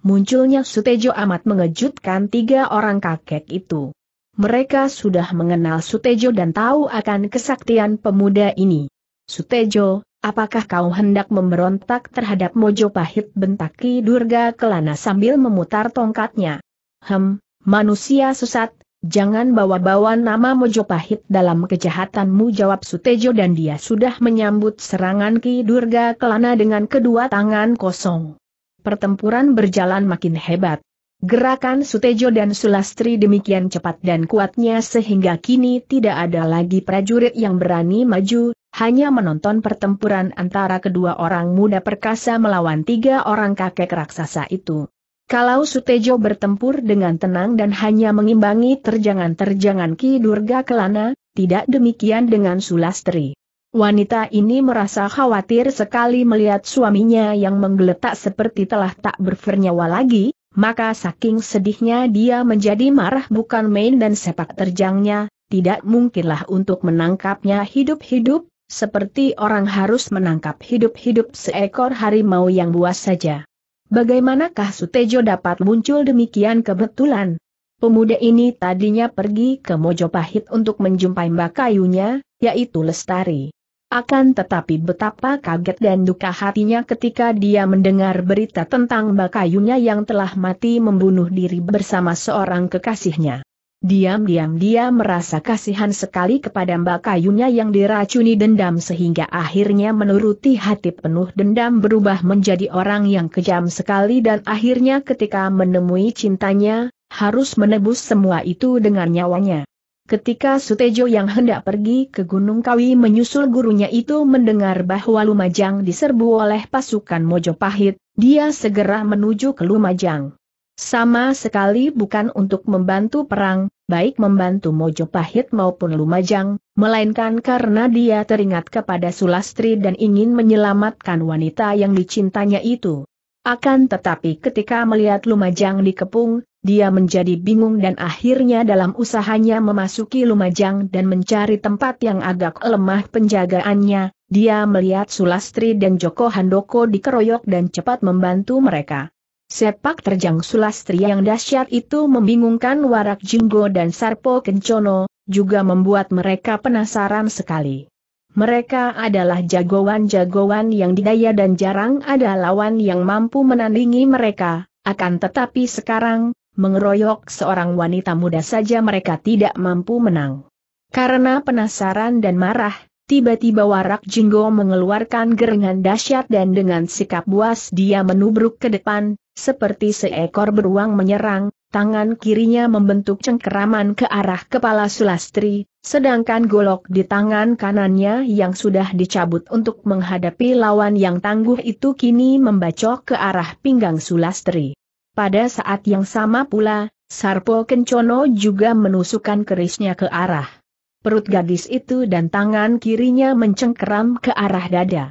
Munculnya Sutejo amat mengejutkan tiga orang kakek itu. Mereka sudah mengenal Sutejo dan tahu akan kesaktian pemuda ini. Sutejo, apakah kau hendak memberontak terhadap Mojo Pahit bentaki Durga Kelana sambil memutar tongkatnya? Hem, Manusia sesat, jangan bawa-bawa nama Mojo Pahit dalam kejahatanmu jawab Sutejo dan dia sudah menyambut serangan Ki Durga Kelana dengan kedua tangan kosong. Pertempuran berjalan makin hebat. Gerakan Sutejo dan Sulastri demikian cepat dan kuatnya sehingga kini tidak ada lagi prajurit yang berani maju, hanya menonton pertempuran antara kedua orang muda perkasa melawan tiga orang kakek raksasa itu. Kalau Sutejo bertempur dengan tenang dan hanya mengimbangi terjangan-terjangan Ki Durga Kelana, tidak demikian dengan Sulastri. Wanita ini merasa khawatir sekali melihat suaminya yang menggeletak seperti telah tak bernyawa lagi, maka saking sedihnya dia menjadi marah bukan main dan sepak terjangnya, tidak mungkinlah untuk menangkapnya hidup-hidup, seperti orang harus menangkap hidup-hidup seekor harimau yang buas saja. Bagaimanakah Sutejo dapat muncul demikian kebetulan? Pemuda ini tadinya pergi ke Mojopahit untuk menjumpai mbak kayunya, yaitu Lestari. Akan tetapi betapa kaget dan duka hatinya ketika dia mendengar berita tentang Mbak Kayunya yang telah mati membunuh diri bersama seorang kekasihnya. Diam-diam dia merasa kasihan sekali kepada Mbak Kayunya yang diracuni dendam sehingga akhirnya menuruti hati penuh dendam berubah menjadi orang yang kejam sekali dan akhirnya ketika menemui cintanya, harus menebus semua itu dengan nyawanya. Ketika Sutejo yang hendak pergi ke Gunung Kawi menyusul gurunya itu mendengar bahwa Lumajang diserbu oleh pasukan Mojopahit, dia segera menuju ke Lumajang. Sama sekali bukan untuk membantu perang, baik membantu Mojopahit maupun Lumajang, melainkan karena dia teringat kepada Sulastri dan ingin menyelamatkan wanita yang dicintanya itu. Akan tetapi ketika melihat Lumajang dikepung, dia menjadi bingung dan akhirnya dalam usahanya memasuki Lumajang dan mencari tempat yang agak lemah penjagaannya, dia melihat Sulastri dan Joko Handoko dikeroyok dan cepat membantu mereka. Sepak terjang Sulastri yang dahsyat itu membingungkan Warak Jinggo dan Sarpo Kencono, juga membuat mereka penasaran sekali. Mereka adalah jagoan-jagoan yang didaya dan jarang ada lawan yang mampu menandingi mereka, akan tetapi sekarang, mengeroyok seorang wanita muda saja mereka tidak mampu menang. Karena penasaran dan marah, Tiba-tiba Warak Jinggo mengeluarkan gerengan dahsyat dan dengan sikap buas dia menubruk ke depan, seperti seekor beruang menyerang, tangan kirinya membentuk cengkeraman ke arah kepala Sulastri, sedangkan golok di tangan kanannya yang sudah dicabut untuk menghadapi lawan yang tangguh itu kini membacok ke arah pinggang Sulastri. Pada saat yang sama pula, Sarpo Kencono juga menusukkan kerisnya ke arah perut gadis itu dan tangan kirinya mencengkeram ke arah dada.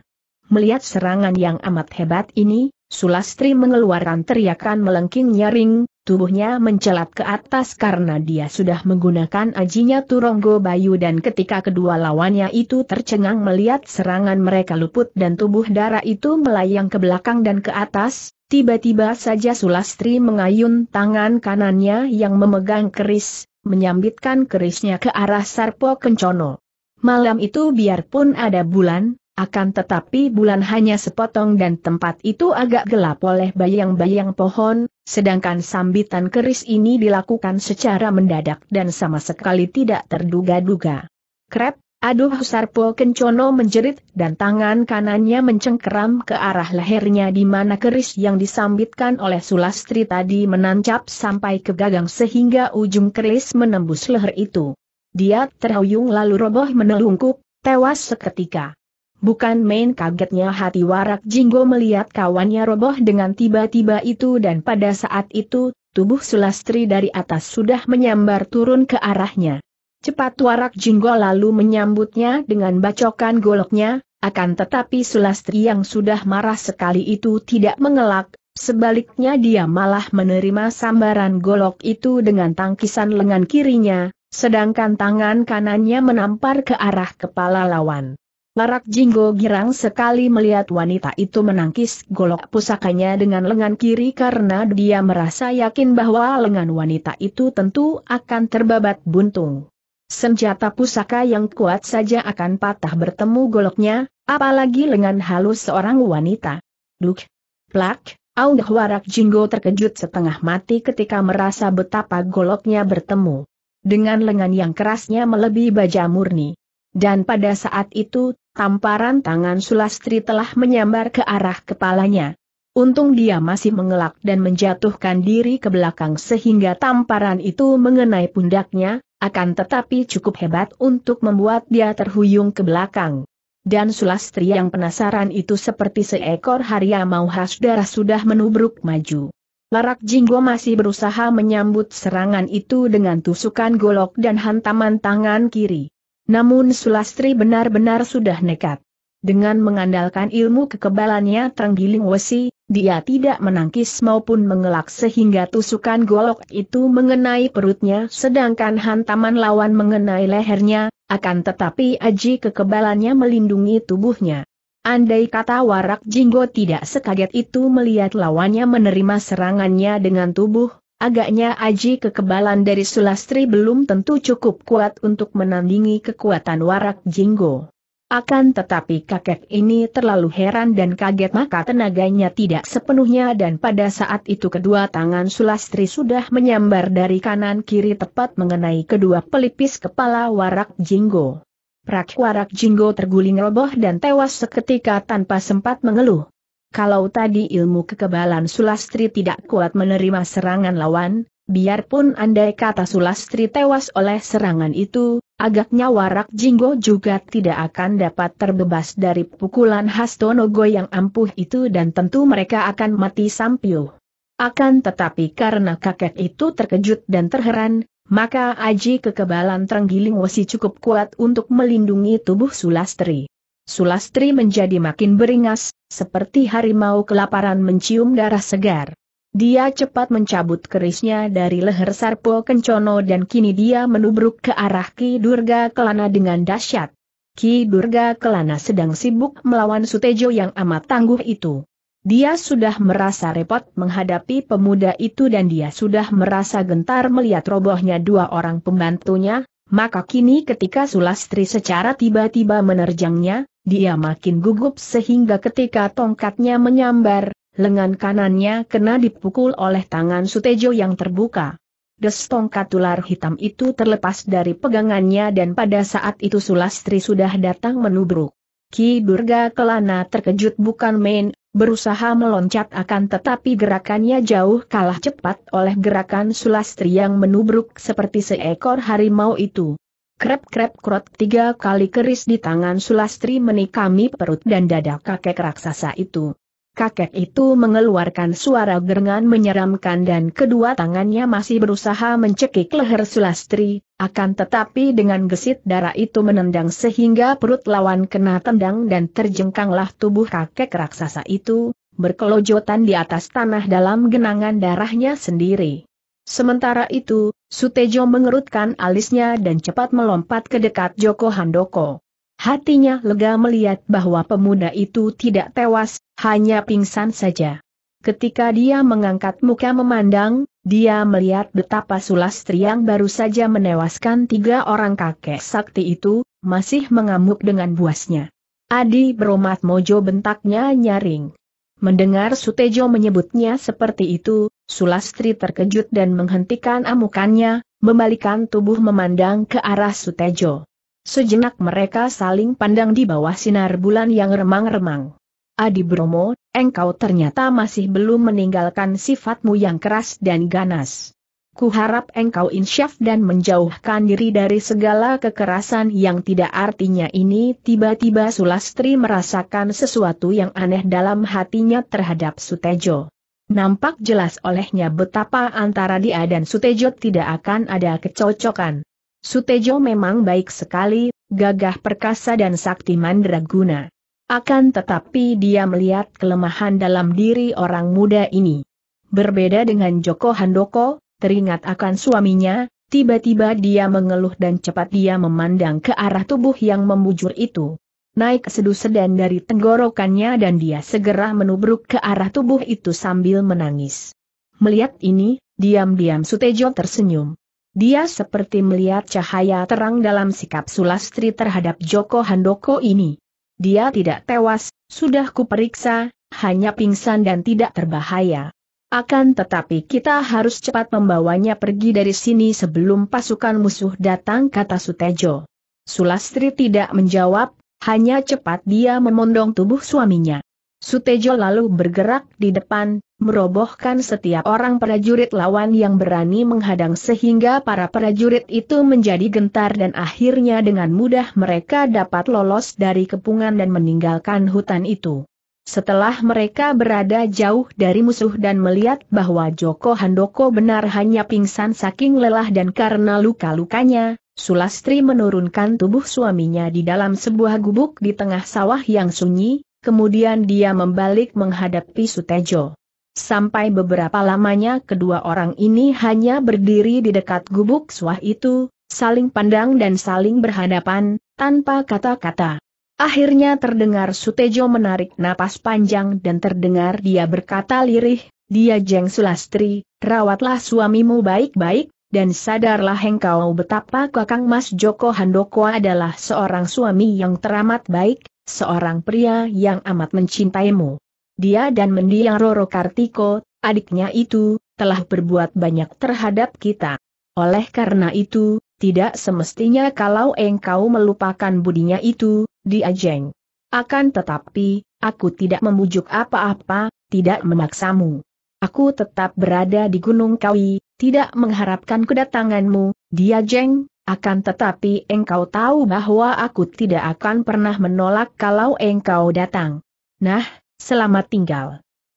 Melihat serangan yang amat hebat ini, Sulastri mengeluarkan teriakan melengking nyaring, tubuhnya mencelat ke atas karena dia sudah menggunakan ajinya Turonggo Bayu dan ketika kedua lawannya itu tercengang melihat serangan mereka luput dan tubuh darah itu melayang ke belakang dan ke atas, tiba-tiba saja Sulastri mengayun tangan kanannya yang memegang keris, menyambitkan kerisnya ke arah Sarpo Kencono. Malam itu biarpun ada bulan, akan tetapi bulan hanya sepotong dan tempat itu agak gelap oleh bayang-bayang pohon, sedangkan sambitan keris ini dilakukan secara mendadak dan sama sekali tidak terduga-duga. Krep, aduh Sarpo Kencono menjerit dan tangan kanannya mencengkeram ke arah lehernya di mana keris yang disambitkan oleh Sulastri tadi menancap sampai ke gagang sehingga ujung keris menembus leher itu. Dia terhuyung lalu roboh menelungkup, tewas seketika. Bukan main kagetnya hati warak Jinggo melihat kawannya roboh dengan tiba-tiba itu dan pada saat itu, tubuh Sulastri dari atas sudah menyambar turun ke arahnya. Cepat warak Jinggo lalu menyambutnya dengan bacokan goloknya, akan tetapi Sulastri yang sudah marah sekali itu tidak mengelak, sebaliknya dia malah menerima sambaran golok itu dengan tangkisan lengan kirinya, sedangkan tangan kanannya menampar ke arah kepala lawan. Larak Jinggo girang sekali melihat wanita itu menangkis golok pusakanya dengan lengan kiri karena dia merasa yakin bahwa lengan wanita itu tentu akan terbabat buntung. Senjata pusaka yang kuat saja akan patah bertemu goloknya, apalagi lengan halus seorang wanita. Duk! Plak! Aungah warak Jinggo terkejut setengah mati ketika merasa betapa goloknya bertemu. Dengan lengan yang kerasnya melebihi baja murni. Dan pada saat itu, Tamparan tangan Sulastri telah menyambar ke arah kepalanya. Untung dia masih mengelak dan menjatuhkan diri ke belakang sehingga tamparan itu mengenai pundaknya, akan tetapi cukup hebat untuk membuat dia terhuyung ke belakang. Dan Sulastri yang penasaran itu seperti seekor harimau khas darah sudah menubruk maju. Larak Jinggo masih berusaha menyambut serangan itu dengan tusukan golok dan hantaman tangan kiri. Namun Sulastri benar-benar sudah nekat. Dengan mengandalkan ilmu kekebalannya Tenggiling Wesi, dia tidak menangkis maupun mengelak sehingga tusukan golok itu mengenai perutnya sedangkan hantaman lawan mengenai lehernya, akan tetapi aji kekebalannya melindungi tubuhnya. Andai kata warak jinggo tidak sekaget itu melihat lawannya menerima serangannya dengan tubuh, Agaknya aji kekebalan dari Sulastri belum tentu cukup kuat untuk menandingi kekuatan warak jinggo. Akan tetapi kakek ini terlalu heran dan kaget maka tenaganya tidak sepenuhnya dan pada saat itu kedua tangan Sulastri sudah menyambar dari kanan kiri tepat mengenai kedua pelipis kepala warak jinggo. Prak warak jinggo terguling roboh dan tewas seketika tanpa sempat mengeluh kalau tadi ilmu kekebalan Sulastri tidak kuat menerima serangan lawan, biarpun andai kata Sulastri tewas oleh serangan itu, agaknya warak jinggo juga tidak akan dapat terbebas dari pukulan Hastonogo yang ampuh itu dan tentu mereka akan mati sampil. Akan tetapi karena kakek itu terkejut dan terheran, maka aji kekebalan Trenggiling Wesi cukup kuat untuk melindungi tubuh Sulastri. Sulastri menjadi makin beringas, seperti harimau kelaparan mencium darah segar. Dia cepat mencabut kerisnya dari leher Sarpo Kencono dan kini dia menubruk ke arah Ki Durga Kelana dengan dahsyat. Ki Durga Kelana sedang sibuk melawan Sutejo yang amat tangguh itu. Dia sudah merasa repot menghadapi pemuda itu dan dia sudah merasa gentar melihat robohnya dua orang pembantunya, maka kini ketika Sulastri secara tiba-tiba menerjangnya, dia makin gugup sehingga ketika tongkatnya menyambar, lengan kanannya kena dipukul oleh tangan Sutejo yang terbuka. Des tongkat ular hitam itu terlepas dari pegangannya dan pada saat itu Sulastri sudah datang menubruk. Ki Durga Kelana terkejut bukan main, berusaha meloncat akan tetapi gerakannya jauh kalah cepat oleh gerakan Sulastri yang menubruk seperti seekor harimau itu. Krep-krep krot tiga kali keris di tangan Sulastri menikami perut dan dada kakek raksasa itu. Kakek itu mengeluarkan suara gerengan menyeramkan dan kedua tangannya masih berusaha mencekik leher Sulastri, akan tetapi dengan gesit darah itu menendang sehingga perut lawan kena tendang dan terjengkanglah tubuh kakek raksasa itu, berkelojotan di atas tanah dalam genangan darahnya sendiri. Sementara itu, Sutejo mengerutkan alisnya dan cepat melompat ke dekat Joko Handoko. Hatinya lega melihat bahwa pemuda itu tidak tewas, hanya pingsan saja. Ketika dia mengangkat muka memandang, dia melihat betapa Sulastri yang baru saja menewaskan tiga orang kakek sakti itu, masih mengamuk dengan buasnya. Adi beromat mojo bentaknya nyaring. Mendengar Sutejo menyebutnya seperti itu, Sulastri terkejut dan menghentikan amukannya, membalikan tubuh memandang ke arah Sutejo. Sejenak mereka saling pandang di bawah sinar bulan yang remang-remang. Adi Bromo, engkau ternyata masih belum meninggalkan sifatmu yang keras dan ganas. Kuharap engkau insyaf dan menjauhkan diri dari segala kekerasan yang tidak artinya ini. Tiba-tiba Sulastri merasakan sesuatu yang aneh dalam hatinya terhadap Sutejo. Nampak jelas olehnya betapa antara dia dan Sutejo tidak akan ada kecocokan. Sutejo memang baik sekali, gagah perkasa dan sakti mandraguna. Akan tetapi dia melihat kelemahan dalam diri orang muda ini. Berbeda dengan Joko Handoko, teringat akan suaminya, tiba-tiba dia mengeluh dan cepat dia memandang ke arah tubuh yang memujur itu naik sedu sedan dari tenggorokannya dan dia segera menubruk ke arah tubuh itu sambil menangis. Melihat ini, diam-diam Sutejo tersenyum. Dia seperti melihat cahaya terang dalam sikap Sulastri terhadap Joko Handoko ini. Dia tidak tewas, sudah kuperiksa, hanya pingsan dan tidak terbahaya. Akan tetapi kita harus cepat membawanya pergi dari sini sebelum pasukan musuh datang kata Sutejo. Sulastri tidak menjawab, hanya cepat dia memondong tubuh suaminya. Sutejo lalu bergerak di depan, merobohkan setiap orang prajurit lawan yang berani menghadang sehingga para prajurit itu menjadi gentar dan akhirnya dengan mudah mereka dapat lolos dari kepungan dan meninggalkan hutan itu. Setelah mereka berada jauh dari musuh dan melihat bahwa Joko Handoko benar hanya pingsan saking lelah dan karena luka-lukanya, Sulastri menurunkan tubuh suaminya di dalam sebuah gubuk di tengah sawah yang sunyi, kemudian dia membalik menghadapi Sutejo. Sampai beberapa lamanya kedua orang ini hanya berdiri di dekat gubuk suah itu, saling pandang dan saling berhadapan, tanpa kata-kata. Akhirnya terdengar Sutejo menarik napas panjang dan terdengar dia berkata lirih, dia jeng Sulastri, rawatlah suamimu baik-baik, dan sadarlah engkau betapa Kakang Mas Joko Handoko adalah seorang suami yang teramat baik, seorang pria yang amat mencintaimu. Dia dan mendiang Roro Kartiko, adiknya itu, telah berbuat banyak terhadap kita. Oleh karena itu, tidak semestinya kalau engkau melupakan budinya itu, diajeng. Akan tetapi, aku tidak memujuk apa-apa, tidak memaksamu. Aku tetap berada di Gunung Kawi, tidak mengharapkan kedatanganmu, dia jeng, akan tetapi engkau tahu bahwa aku tidak akan pernah menolak kalau engkau datang. Nah, selamat tinggal.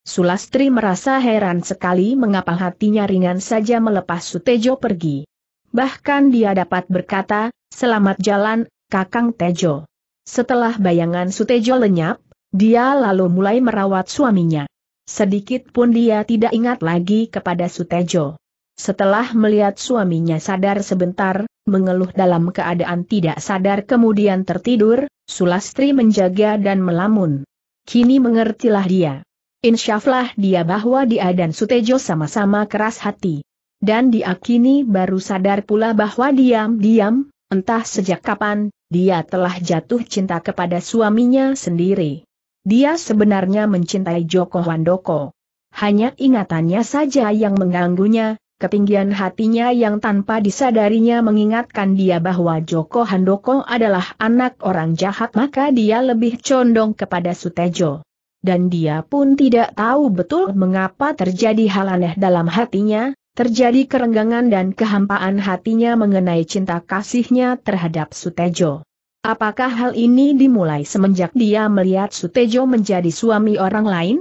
Sulastri merasa heran sekali mengapa hatinya ringan saja melepas Sutejo pergi. Bahkan dia dapat berkata, selamat jalan, Kakang Tejo. Setelah bayangan Sutejo lenyap, dia lalu mulai merawat suaminya. Sedikit pun dia tidak ingat lagi kepada Sutejo. Setelah melihat suaminya sadar sebentar, mengeluh dalam keadaan tidak sadar kemudian tertidur, Sulastri menjaga dan melamun. Kini mengertilah dia. Insyaflah dia bahwa dia dan Sutejo sama-sama keras hati. Dan dia kini baru sadar pula bahwa diam-diam, entah sejak kapan, dia telah jatuh cinta kepada suaminya sendiri. Dia sebenarnya mencintai Joko Wandoko. Hanya ingatannya saja yang mengganggunya, Ketinggian hatinya yang tanpa disadarinya mengingatkan dia bahwa Joko Handoko adalah anak orang jahat maka dia lebih condong kepada Sutejo. Dan dia pun tidak tahu betul mengapa terjadi hal aneh dalam hatinya, terjadi kerenggangan dan kehampaan hatinya mengenai cinta kasihnya terhadap Sutejo. Apakah hal ini dimulai semenjak dia melihat Sutejo menjadi suami orang lain?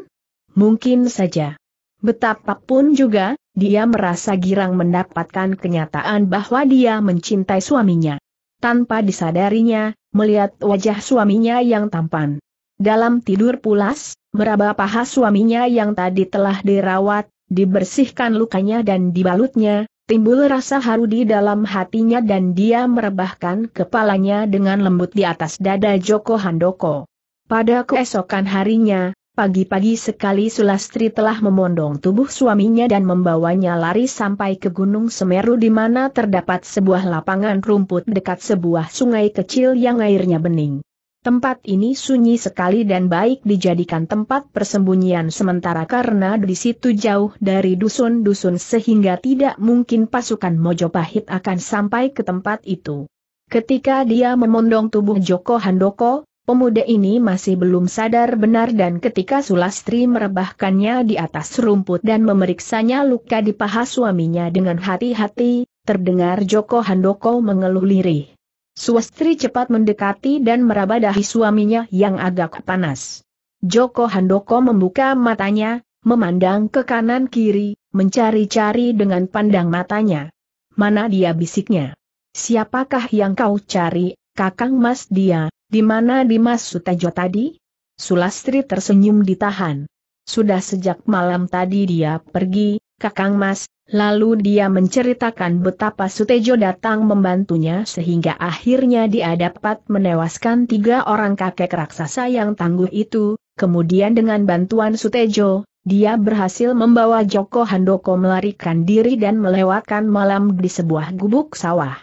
Mungkin saja. Betapapun juga, dia merasa girang mendapatkan kenyataan bahwa dia mencintai suaminya. Tanpa disadarinya, melihat wajah suaminya yang tampan. Dalam tidur pulas, meraba paha suaminya yang tadi telah dirawat, dibersihkan lukanya dan dibalutnya, timbul rasa haru di dalam hatinya dan dia merebahkan kepalanya dengan lembut di atas dada Joko Handoko. Pada keesokan harinya, Pagi-pagi sekali Sulastri telah memondong tubuh suaminya dan membawanya lari sampai ke Gunung Semeru di mana terdapat sebuah lapangan rumput dekat sebuah sungai kecil yang airnya bening. Tempat ini sunyi sekali dan baik dijadikan tempat persembunyian sementara karena di situ jauh dari dusun-dusun sehingga tidak mungkin pasukan Mojopahit akan sampai ke tempat itu. Ketika dia memondong tubuh Joko Handoko, Pemuda ini masih belum sadar benar dan ketika Sulastri merebahkannya di atas rumput dan memeriksanya luka di paha suaminya dengan hati-hati, terdengar Joko Handoko mengeluh lirih. Sulastri cepat mendekati dan meraba dahi suaminya yang agak panas. Joko Handoko membuka matanya, memandang ke kanan kiri, mencari-cari dengan pandang matanya. Mana dia bisiknya? Siapakah yang kau cari, kakang mas dia, di mana Dimas Sutejo tadi? Sulastri tersenyum ditahan. Sudah sejak malam tadi dia pergi, Kakang Mas, lalu dia menceritakan betapa Sutejo datang membantunya sehingga akhirnya dia dapat menewaskan tiga orang kakek raksasa yang tangguh itu, kemudian dengan bantuan Sutejo, dia berhasil membawa Joko Handoko melarikan diri dan melewatkan malam di sebuah gubuk sawah.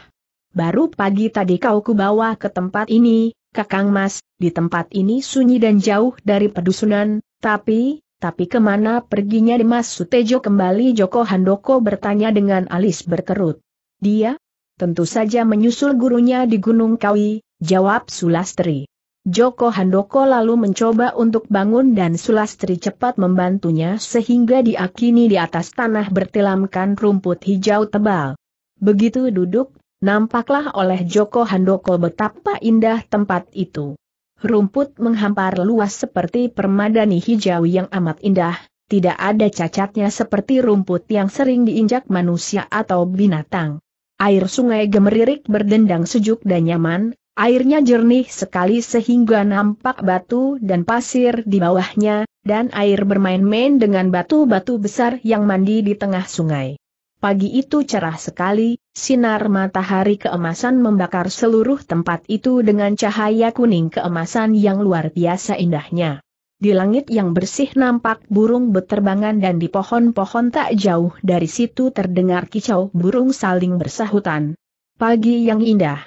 Baru pagi tadi kau kubawa ke tempat ini, Kakang Mas, di tempat ini sunyi dan jauh dari pedusunan, tapi, tapi kemana perginya Dimas Sutejo kembali Joko Handoko bertanya dengan alis berkerut. Dia? Tentu saja menyusul gurunya di Gunung Kawi, jawab Sulastri. Joko Handoko lalu mencoba untuk bangun dan Sulastri cepat membantunya sehingga diakini di atas tanah bertilamkan rumput hijau tebal. Begitu duduk, Nampaklah oleh Joko Handoko betapa indah tempat itu. Rumput menghampar luas seperti permadani hijau yang amat indah, tidak ada cacatnya seperti rumput yang sering diinjak manusia atau binatang. Air sungai gemeririk berdendang sejuk dan nyaman, airnya jernih sekali sehingga nampak batu dan pasir di bawahnya, dan air bermain-main dengan batu-batu besar yang mandi di tengah sungai. Pagi itu cerah sekali, sinar matahari keemasan membakar seluruh tempat itu dengan cahaya kuning keemasan yang luar biasa indahnya. Di langit yang bersih nampak burung beterbangan dan di pohon-pohon tak jauh dari situ terdengar kicau burung saling bersahutan. Pagi yang indah.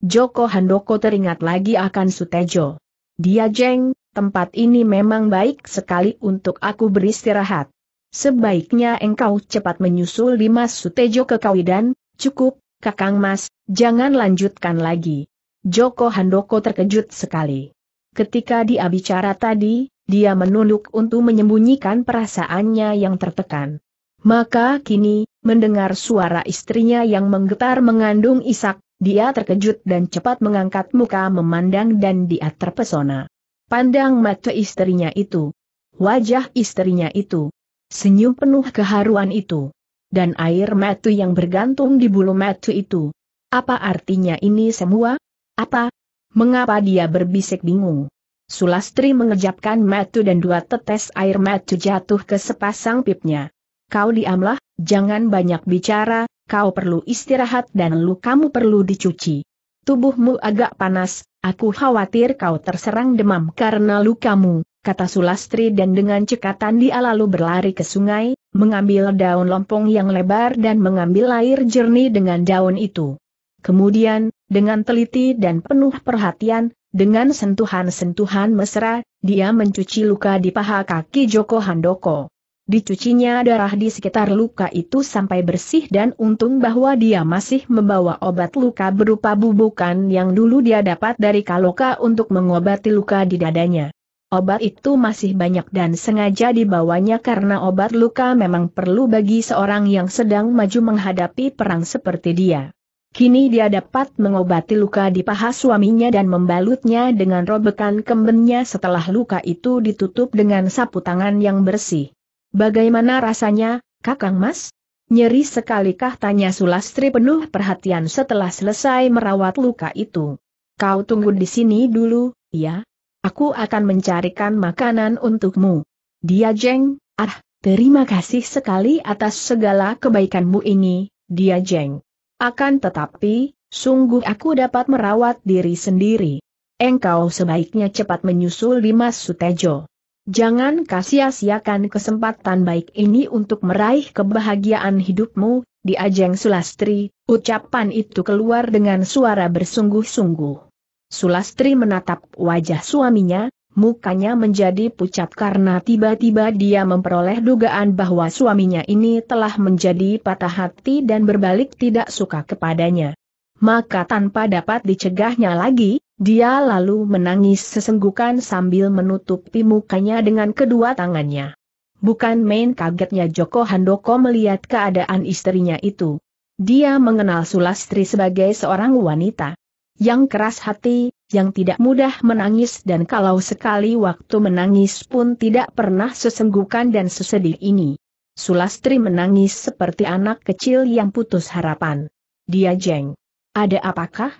Joko Handoko teringat lagi akan Sutejo. Dia jeng, tempat ini memang baik sekali untuk aku beristirahat. Sebaiknya engkau cepat menyusul Dimas Sutejo ke Kawidan, cukup, Kakang Mas, jangan lanjutkan lagi. Joko Handoko terkejut sekali. Ketika dia bicara tadi, dia menunduk untuk menyembunyikan perasaannya yang tertekan. Maka kini, mendengar suara istrinya yang menggetar mengandung isak, dia terkejut dan cepat mengangkat muka memandang dan dia terpesona. Pandang mata istrinya itu. Wajah istrinya itu Senyum penuh keharuan itu. Dan air metu yang bergantung di bulu metu itu. Apa artinya ini semua? Apa? Mengapa dia berbisik bingung? Sulastri mengejapkan metu dan dua tetes air metu jatuh ke sepasang pipnya. Kau diamlah, jangan banyak bicara, kau perlu istirahat dan lu kamu perlu dicuci. Tubuhmu agak panas, aku khawatir kau terserang demam karena lukamu kata Sulastri dan dengan cekatan dia lalu berlari ke sungai, mengambil daun lompong yang lebar dan mengambil air jernih dengan daun itu. Kemudian, dengan teliti dan penuh perhatian, dengan sentuhan-sentuhan mesra, dia mencuci luka di paha kaki Joko Handoko. Dicucinya darah di sekitar luka itu sampai bersih dan untung bahwa dia masih membawa obat luka berupa bubukan yang dulu dia dapat dari Kaloka untuk mengobati luka di dadanya. Obat itu masih banyak dan sengaja dibawanya karena obat luka memang perlu bagi seorang yang sedang maju menghadapi perang seperti dia. Kini dia dapat mengobati luka di paha suaminya dan membalutnya dengan robekan kembennya setelah luka itu ditutup dengan sapu tangan yang bersih. Bagaimana rasanya, Kakang Mas? Nyeri sekali kah? tanya Sulastri penuh perhatian setelah selesai merawat luka itu. Kau tunggu di sini dulu, ya? Aku akan mencarikan makanan untukmu. Dia jeng, ah, terima kasih sekali atas segala kebaikanmu ini, dia jeng. Akan tetapi, sungguh aku dapat merawat diri sendiri. Engkau sebaiknya cepat menyusul Dimas Sutejo. Jangan kasia-siakan kesempatan baik ini untuk meraih kebahagiaan hidupmu, di ajeng Sulastri, ucapan itu keluar dengan suara bersungguh-sungguh. Sulastri menatap wajah suaminya, mukanya menjadi pucat karena tiba-tiba dia memperoleh dugaan bahwa suaminya ini telah menjadi patah hati dan berbalik tidak suka kepadanya. Maka tanpa dapat dicegahnya lagi, dia lalu menangis sesenggukan sambil menutupi mukanya dengan kedua tangannya. Bukan main kagetnya Joko Handoko melihat keadaan istrinya itu. Dia mengenal Sulastri sebagai seorang wanita yang keras hati, yang tidak mudah menangis dan kalau sekali waktu menangis pun tidak pernah sesenggukan dan sesedih ini. Sulastri menangis seperti anak kecil yang putus harapan. Dia jeng. Ada apakah?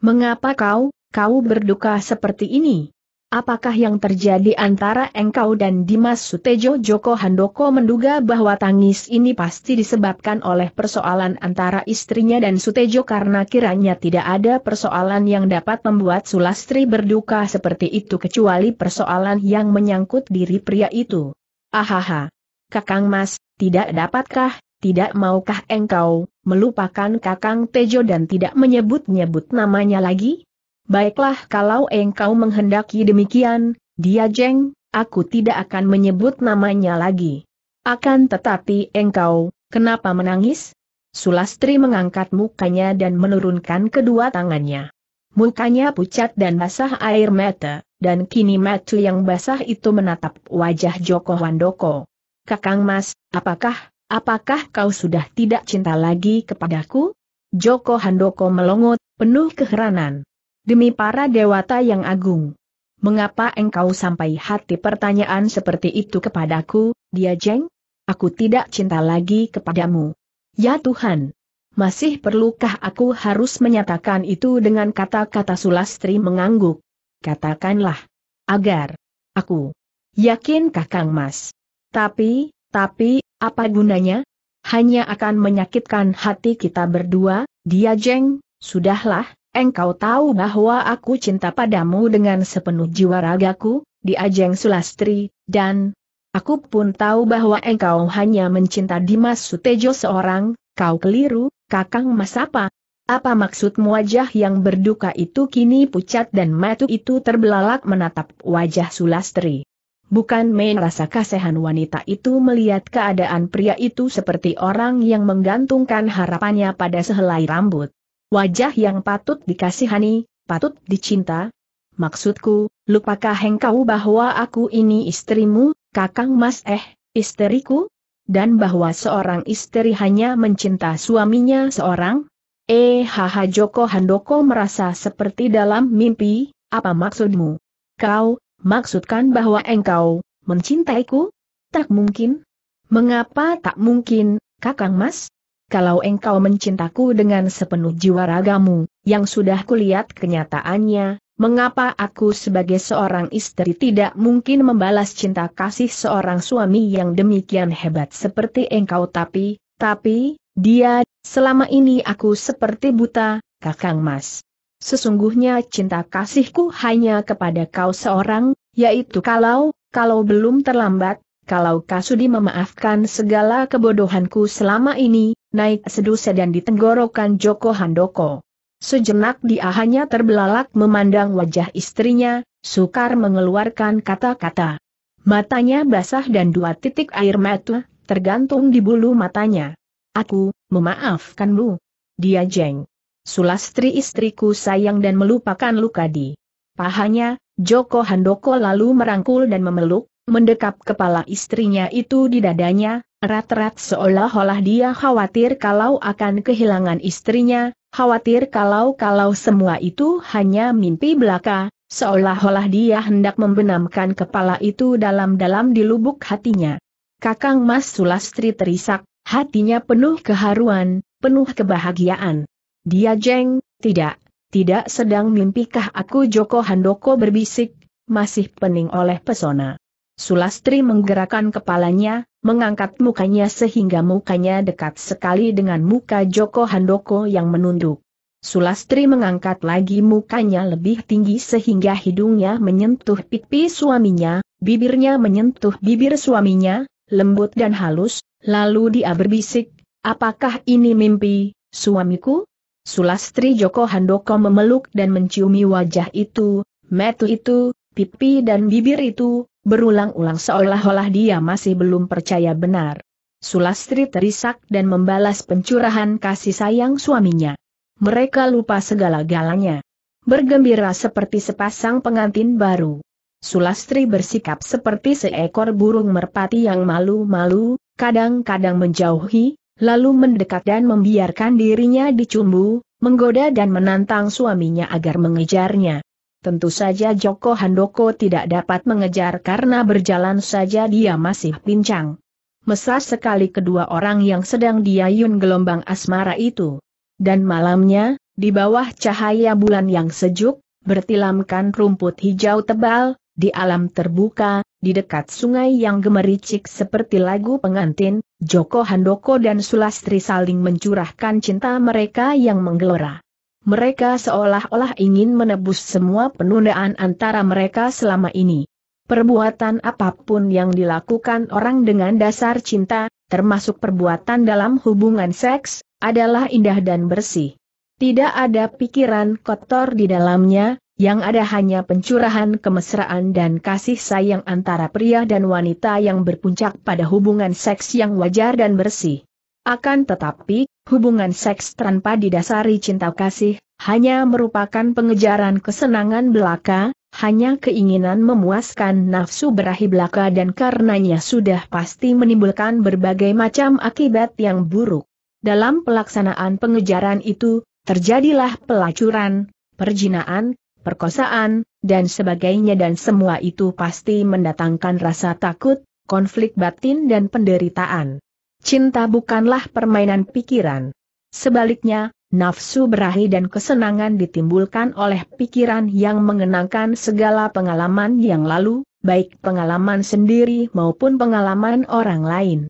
Mengapa kau, kau berduka seperti ini? Apakah yang terjadi antara engkau dan Dimas Sutejo Joko Handoko menduga bahwa tangis ini pasti disebabkan oleh persoalan antara istrinya dan Sutejo karena kiranya tidak ada persoalan yang dapat membuat Sulastri berduka seperti itu kecuali persoalan yang menyangkut diri pria itu. Ahaha. Kakang Mas, tidak dapatkah, tidak maukah engkau, melupakan Kakang Tejo dan tidak menyebut-nyebut namanya lagi? Baiklah kalau engkau menghendaki demikian, dia jeng, aku tidak akan menyebut namanya lagi. Akan tetapi engkau, kenapa menangis? Sulastri mengangkat mukanya dan menurunkan kedua tangannya. Mukanya pucat dan basah air mata, dan kini mata yang basah itu menatap wajah Joko Handoko. Kakang Mas, apakah, apakah kau sudah tidak cinta lagi kepadaku? Joko Handoko melongot, penuh keheranan. Demi para dewata yang agung. Mengapa engkau sampai hati pertanyaan seperti itu kepadaku, dia jeng? Aku tidak cinta lagi kepadamu. Ya Tuhan! Masih perlukah aku harus menyatakan itu dengan kata-kata sulastri mengangguk? Katakanlah. Agar. Aku. Yakin kakang mas. Tapi, tapi, apa gunanya? Hanya akan menyakitkan hati kita berdua, dia jeng, sudahlah, Engkau tahu bahwa aku cinta padamu dengan sepenuh jiwa ragaku, di ajeng sulastri, dan aku pun tahu bahwa engkau hanya mencinta Dimas Sutejo seorang, kau keliru, kakang mas apa? Apa maksudmu wajah yang berduka itu kini pucat dan matu itu terbelalak menatap wajah sulastri. Bukan main rasa kasihan wanita itu melihat keadaan pria itu seperti orang yang menggantungkan harapannya pada sehelai rambut. Wajah yang patut dikasihani, patut dicinta? Maksudku, lupakah engkau bahwa aku ini istrimu, kakang mas eh, istriku? Dan bahwa seorang istri hanya mencinta suaminya seorang? Eh haha Joko Handoko merasa seperti dalam mimpi, apa maksudmu? Kau, maksudkan bahwa engkau, mencintaiku? Tak mungkin. Mengapa tak mungkin, kakang mas? kalau engkau mencintaku dengan sepenuh jiwa ragamu, yang sudah kulihat kenyataannya, mengapa aku sebagai seorang istri tidak mungkin membalas cinta kasih seorang suami yang demikian hebat seperti engkau tapi, tapi, dia, selama ini aku seperti buta, kakang mas. Sesungguhnya cinta kasihku hanya kepada kau seorang, yaitu kalau, kalau belum terlambat, kalau Kasudi memaafkan segala kebodohanku selama ini, naik sedan dan ditenggorokan Joko Handoko. Sejenak dia hanya terbelalak memandang wajah istrinya, sukar mengeluarkan kata-kata. Matanya basah dan dua titik air mata, tergantung di bulu matanya. Aku, memaafkanmu. Dia jeng. Sulastri istriku sayang dan melupakan luka di pahanya, Joko Handoko lalu merangkul dan memeluk, mendekap kepala istrinya itu di dadanya, erat-erat seolah-olah dia khawatir kalau akan kehilangan istrinya, khawatir kalau-kalau semua itu hanya mimpi belaka, seolah-olah dia hendak membenamkan kepala itu dalam-dalam di lubuk hatinya. Kakang Mas Sulastri terisak, hatinya penuh keharuan, penuh kebahagiaan. Dia jeng, tidak, tidak sedang mimpikah aku Joko Handoko berbisik, masih pening oleh pesona. Sulastri menggerakkan kepalanya, mengangkat mukanya sehingga mukanya dekat sekali dengan muka Joko Handoko yang menunduk. Sulastri mengangkat lagi mukanya lebih tinggi sehingga hidungnya menyentuh pipi suaminya, bibirnya menyentuh bibir suaminya, lembut dan halus, lalu dia berbisik, apakah ini mimpi, suamiku? Sulastri Joko Handoko memeluk dan menciumi wajah itu, metu itu, pipi dan bibir itu, berulang-ulang seolah-olah dia masih belum percaya benar. Sulastri terisak dan membalas pencurahan kasih sayang suaminya. Mereka lupa segala-galanya. Bergembira seperti sepasang pengantin baru. Sulastri bersikap seperti seekor burung merpati yang malu-malu, kadang-kadang menjauhi, lalu mendekat dan membiarkan dirinya dicumbu, menggoda dan menantang suaminya agar mengejarnya. Tentu saja Joko Handoko tidak dapat mengejar karena berjalan saja dia masih pincang. Mesra sekali kedua orang yang sedang diayun gelombang asmara itu. Dan malamnya, di bawah cahaya bulan yang sejuk, bertilamkan rumput hijau tebal, di alam terbuka, di dekat sungai yang gemericik seperti lagu pengantin, Joko Handoko dan Sulastri saling mencurahkan cinta mereka yang menggelora. Mereka seolah-olah ingin menebus semua penundaan antara mereka selama ini. Perbuatan apapun yang dilakukan orang dengan dasar cinta, termasuk perbuatan dalam hubungan seks, adalah indah dan bersih. Tidak ada pikiran kotor di dalamnya, yang ada hanya pencurahan kemesraan dan kasih sayang antara pria dan wanita yang berpuncak pada hubungan seks yang wajar dan bersih. Akan tetapi, hubungan seks tanpa didasari cinta kasih, hanya merupakan pengejaran kesenangan belaka, hanya keinginan memuaskan nafsu berahi belaka dan karenanya sudah pasti menimbulkan berbagai macam akibat yang buruk. Dalam pelaksanaan pengejaran itu, terjadilah pelacuran, perjinaan, perkosaan, dan sebagainya dan semua itu pasti mendatangkan rasa takut, konflik batin dan penderitaan. Cinta bukanlah permainan pikiran. Sebaliknya, nafsu berahi dan kesenangan ditimbulkan oleh pikiran yang mengenangkan segala pengalaman yang lalu, baik pengalaman sendiri maupun pengalaman orang lain.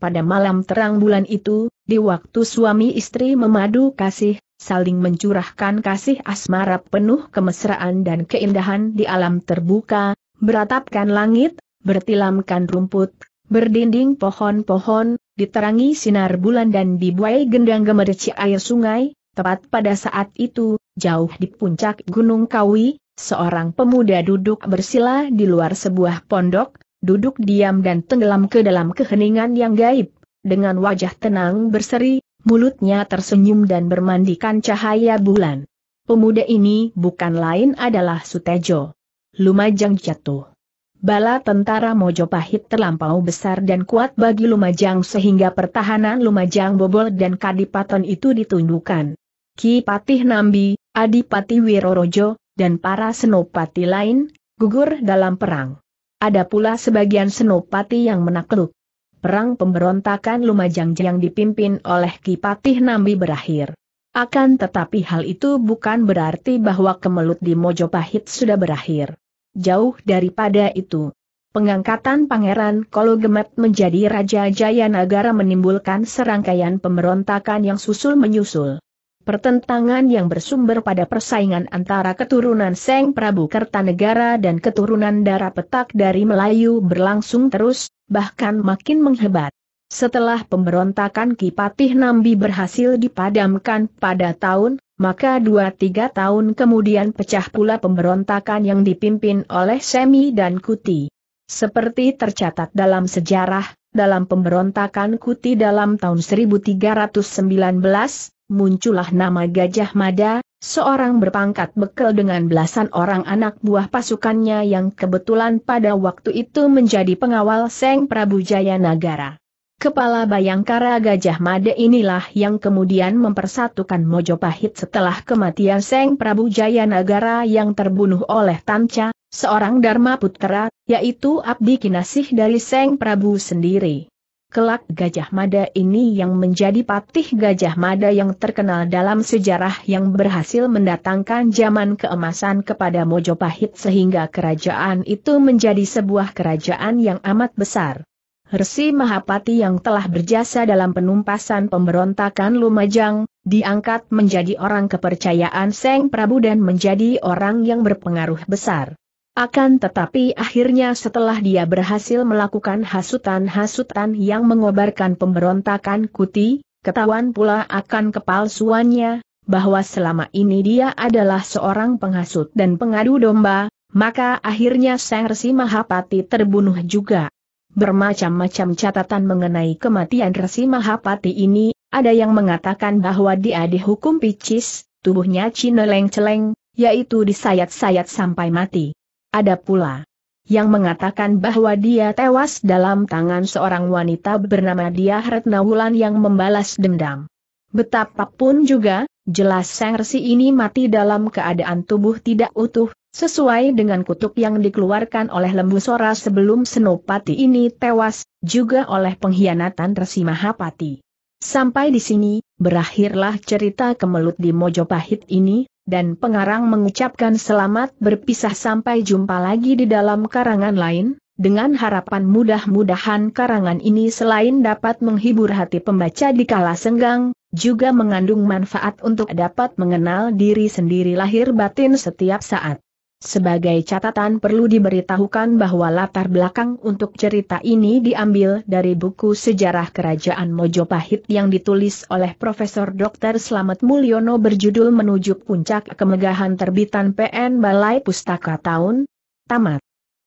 Pada malam terang bulan itu, di waktu suami istri memadu kasih, saling mencurahkan kasih asmara penuh kemesraan dan keindahan di alam terbuka, beratapkan langit, bertilamkan rumput, berdinding pohon-pohon, diterangi sinar bulan dan dibuai gendang gemerci air sungai, tepat pada saat itu, jauh di puncak Gunung Kawi, seorang pemuda duduk bersila di luar sebuah pondok, duduk diam dan tenggelam ke dalam keheningan yang gaib, dengan wajah tenang berseri, mulutnya tersenyum dan bermandikan cahaya bulan. Pemuda ini bukan lain adalah Sutejo. Lumajang jatuh bala tentara Mojopahit terlampau besar dan kuat bagi Lumajang sehingga pertahanan Lumajang bobol dan kadipaten itu ditundukkan. Ki Patih Nambi, Adipati Wirorojo, dan para senopati lain, gugur dalam perang. Ada pula sebagian senopati yang menakluk. Perang pemberontakan Lumajang yang dipimpin oleh Ki Patih Nambi berakhir. Akan tetapi hal itu bukan berarti bahwa kemelut di Mojopahit sudah berakhir jauh daripada itu. Pengangkatan Pangeran Kologemet menjadi Raja Jayanagara menimbulkan serangkaian pemberontakan yang susul menyusul. Pertentangan yang bersumber pada persaingan antara keturunan Seng Prabu Kertanegara dan keturunan darah Petak dari Melayu berlangsung terus, bahkan makin menghebat. Setelah pemberontakan Kipatih Nambi berhasil dipadamkan pada tahun, maka dua-tiga tahun kemudian pecah pula pemberontakan yang dipimpin oleh Semi dan Kuti. Seperti tercatat dalam sejarah, dalam pemberontakan Kuti dalam tahun 1319, muncullah nama Gajah Mada, seorang berpangkat bekel dengan belasan orang anak buah pasukannya yang kebetulan pada waktu itu menjadi pengawal Seng Prabu Jayanagara. Kepala Bayangkara Gajah Mada inilah yang kemudian mempersatukan Mojopahit setelah kematian Seng Prabu Jayanagara yang terbunuh oleh Tanca, seorang Dharma Putra, yaitu Abdi Kinasih dari Seng Prabu sendiri. Kelak Gajah Mada ini yang menjadi patih Gajah Mada yang terkenal dalam sejarah yang berhasil mendatangkan zaman keemasan kepada Mojopahit sehingga kerajaan itu menjadi sebuah kerajaan yang amat besar. Resi Mahapati yang telah berjasa dalam penumpasan pemberontakan Lumajang, diangkat menjadi orang kepercayaan Seng Prabu dan menjadi orang yang berpengaruh besar. Akan tetapi akhirnya setelah dia berhasil melakukan hasutan-hasutan yang mengobarkan pemberontakan Kuti, ketahuan pula akan kepalsuannya, bahwa selama ini dia adalah seorang penghasut dan pengadu domba, maka akhirnya Seng Resi Mahapati terbunuh juga. Bermacam-macam catatan mengenai kematian Resi Mahapati ini, ada yang mengatakan bahwa dia dihukum picis, tubuhnya cineleng-celeng, yaitu disayat-sayat sampai mati. Ada pula yang mengatakan bahwa dia tewas dalam tangan seorang wanita bernama Dia Retna yang membalas dendam. Betapapun juga, jelas Sang Resi ini mati dalam keadaan tubuh tidak utuh, Sesuai dengan kutuk yang dikeluarkan oleh lembu Sora sebelum Senopati ini tewas, juga oleh pengkhianatan Resi Mahapati. Sampai di sini, berakhirlah cerita kemelut di Mojopahit ini, dan pengarang mengucapkan selamat berpisah sampai jumpa lagi di dalam karangan lain, dengan harapan mudah-mudahan karangan ini selain dapat menghibur hati pembaca di kala senggang, juga mengandung manfaat untuk dapat mengenal diri sendiri lahir batin setiap saat. Sebagai catatan perlu diberitahukan bahwa latar belakang untuk cerita ini diambil dari buku Sejarah Kerajaan Mojopahit yang ditulis oleh Profesor Dr. Slamet Mulyono berjudul Menuju Puncak Kemegahan Terbitan PN Balai Pustaka Tahun Tamat.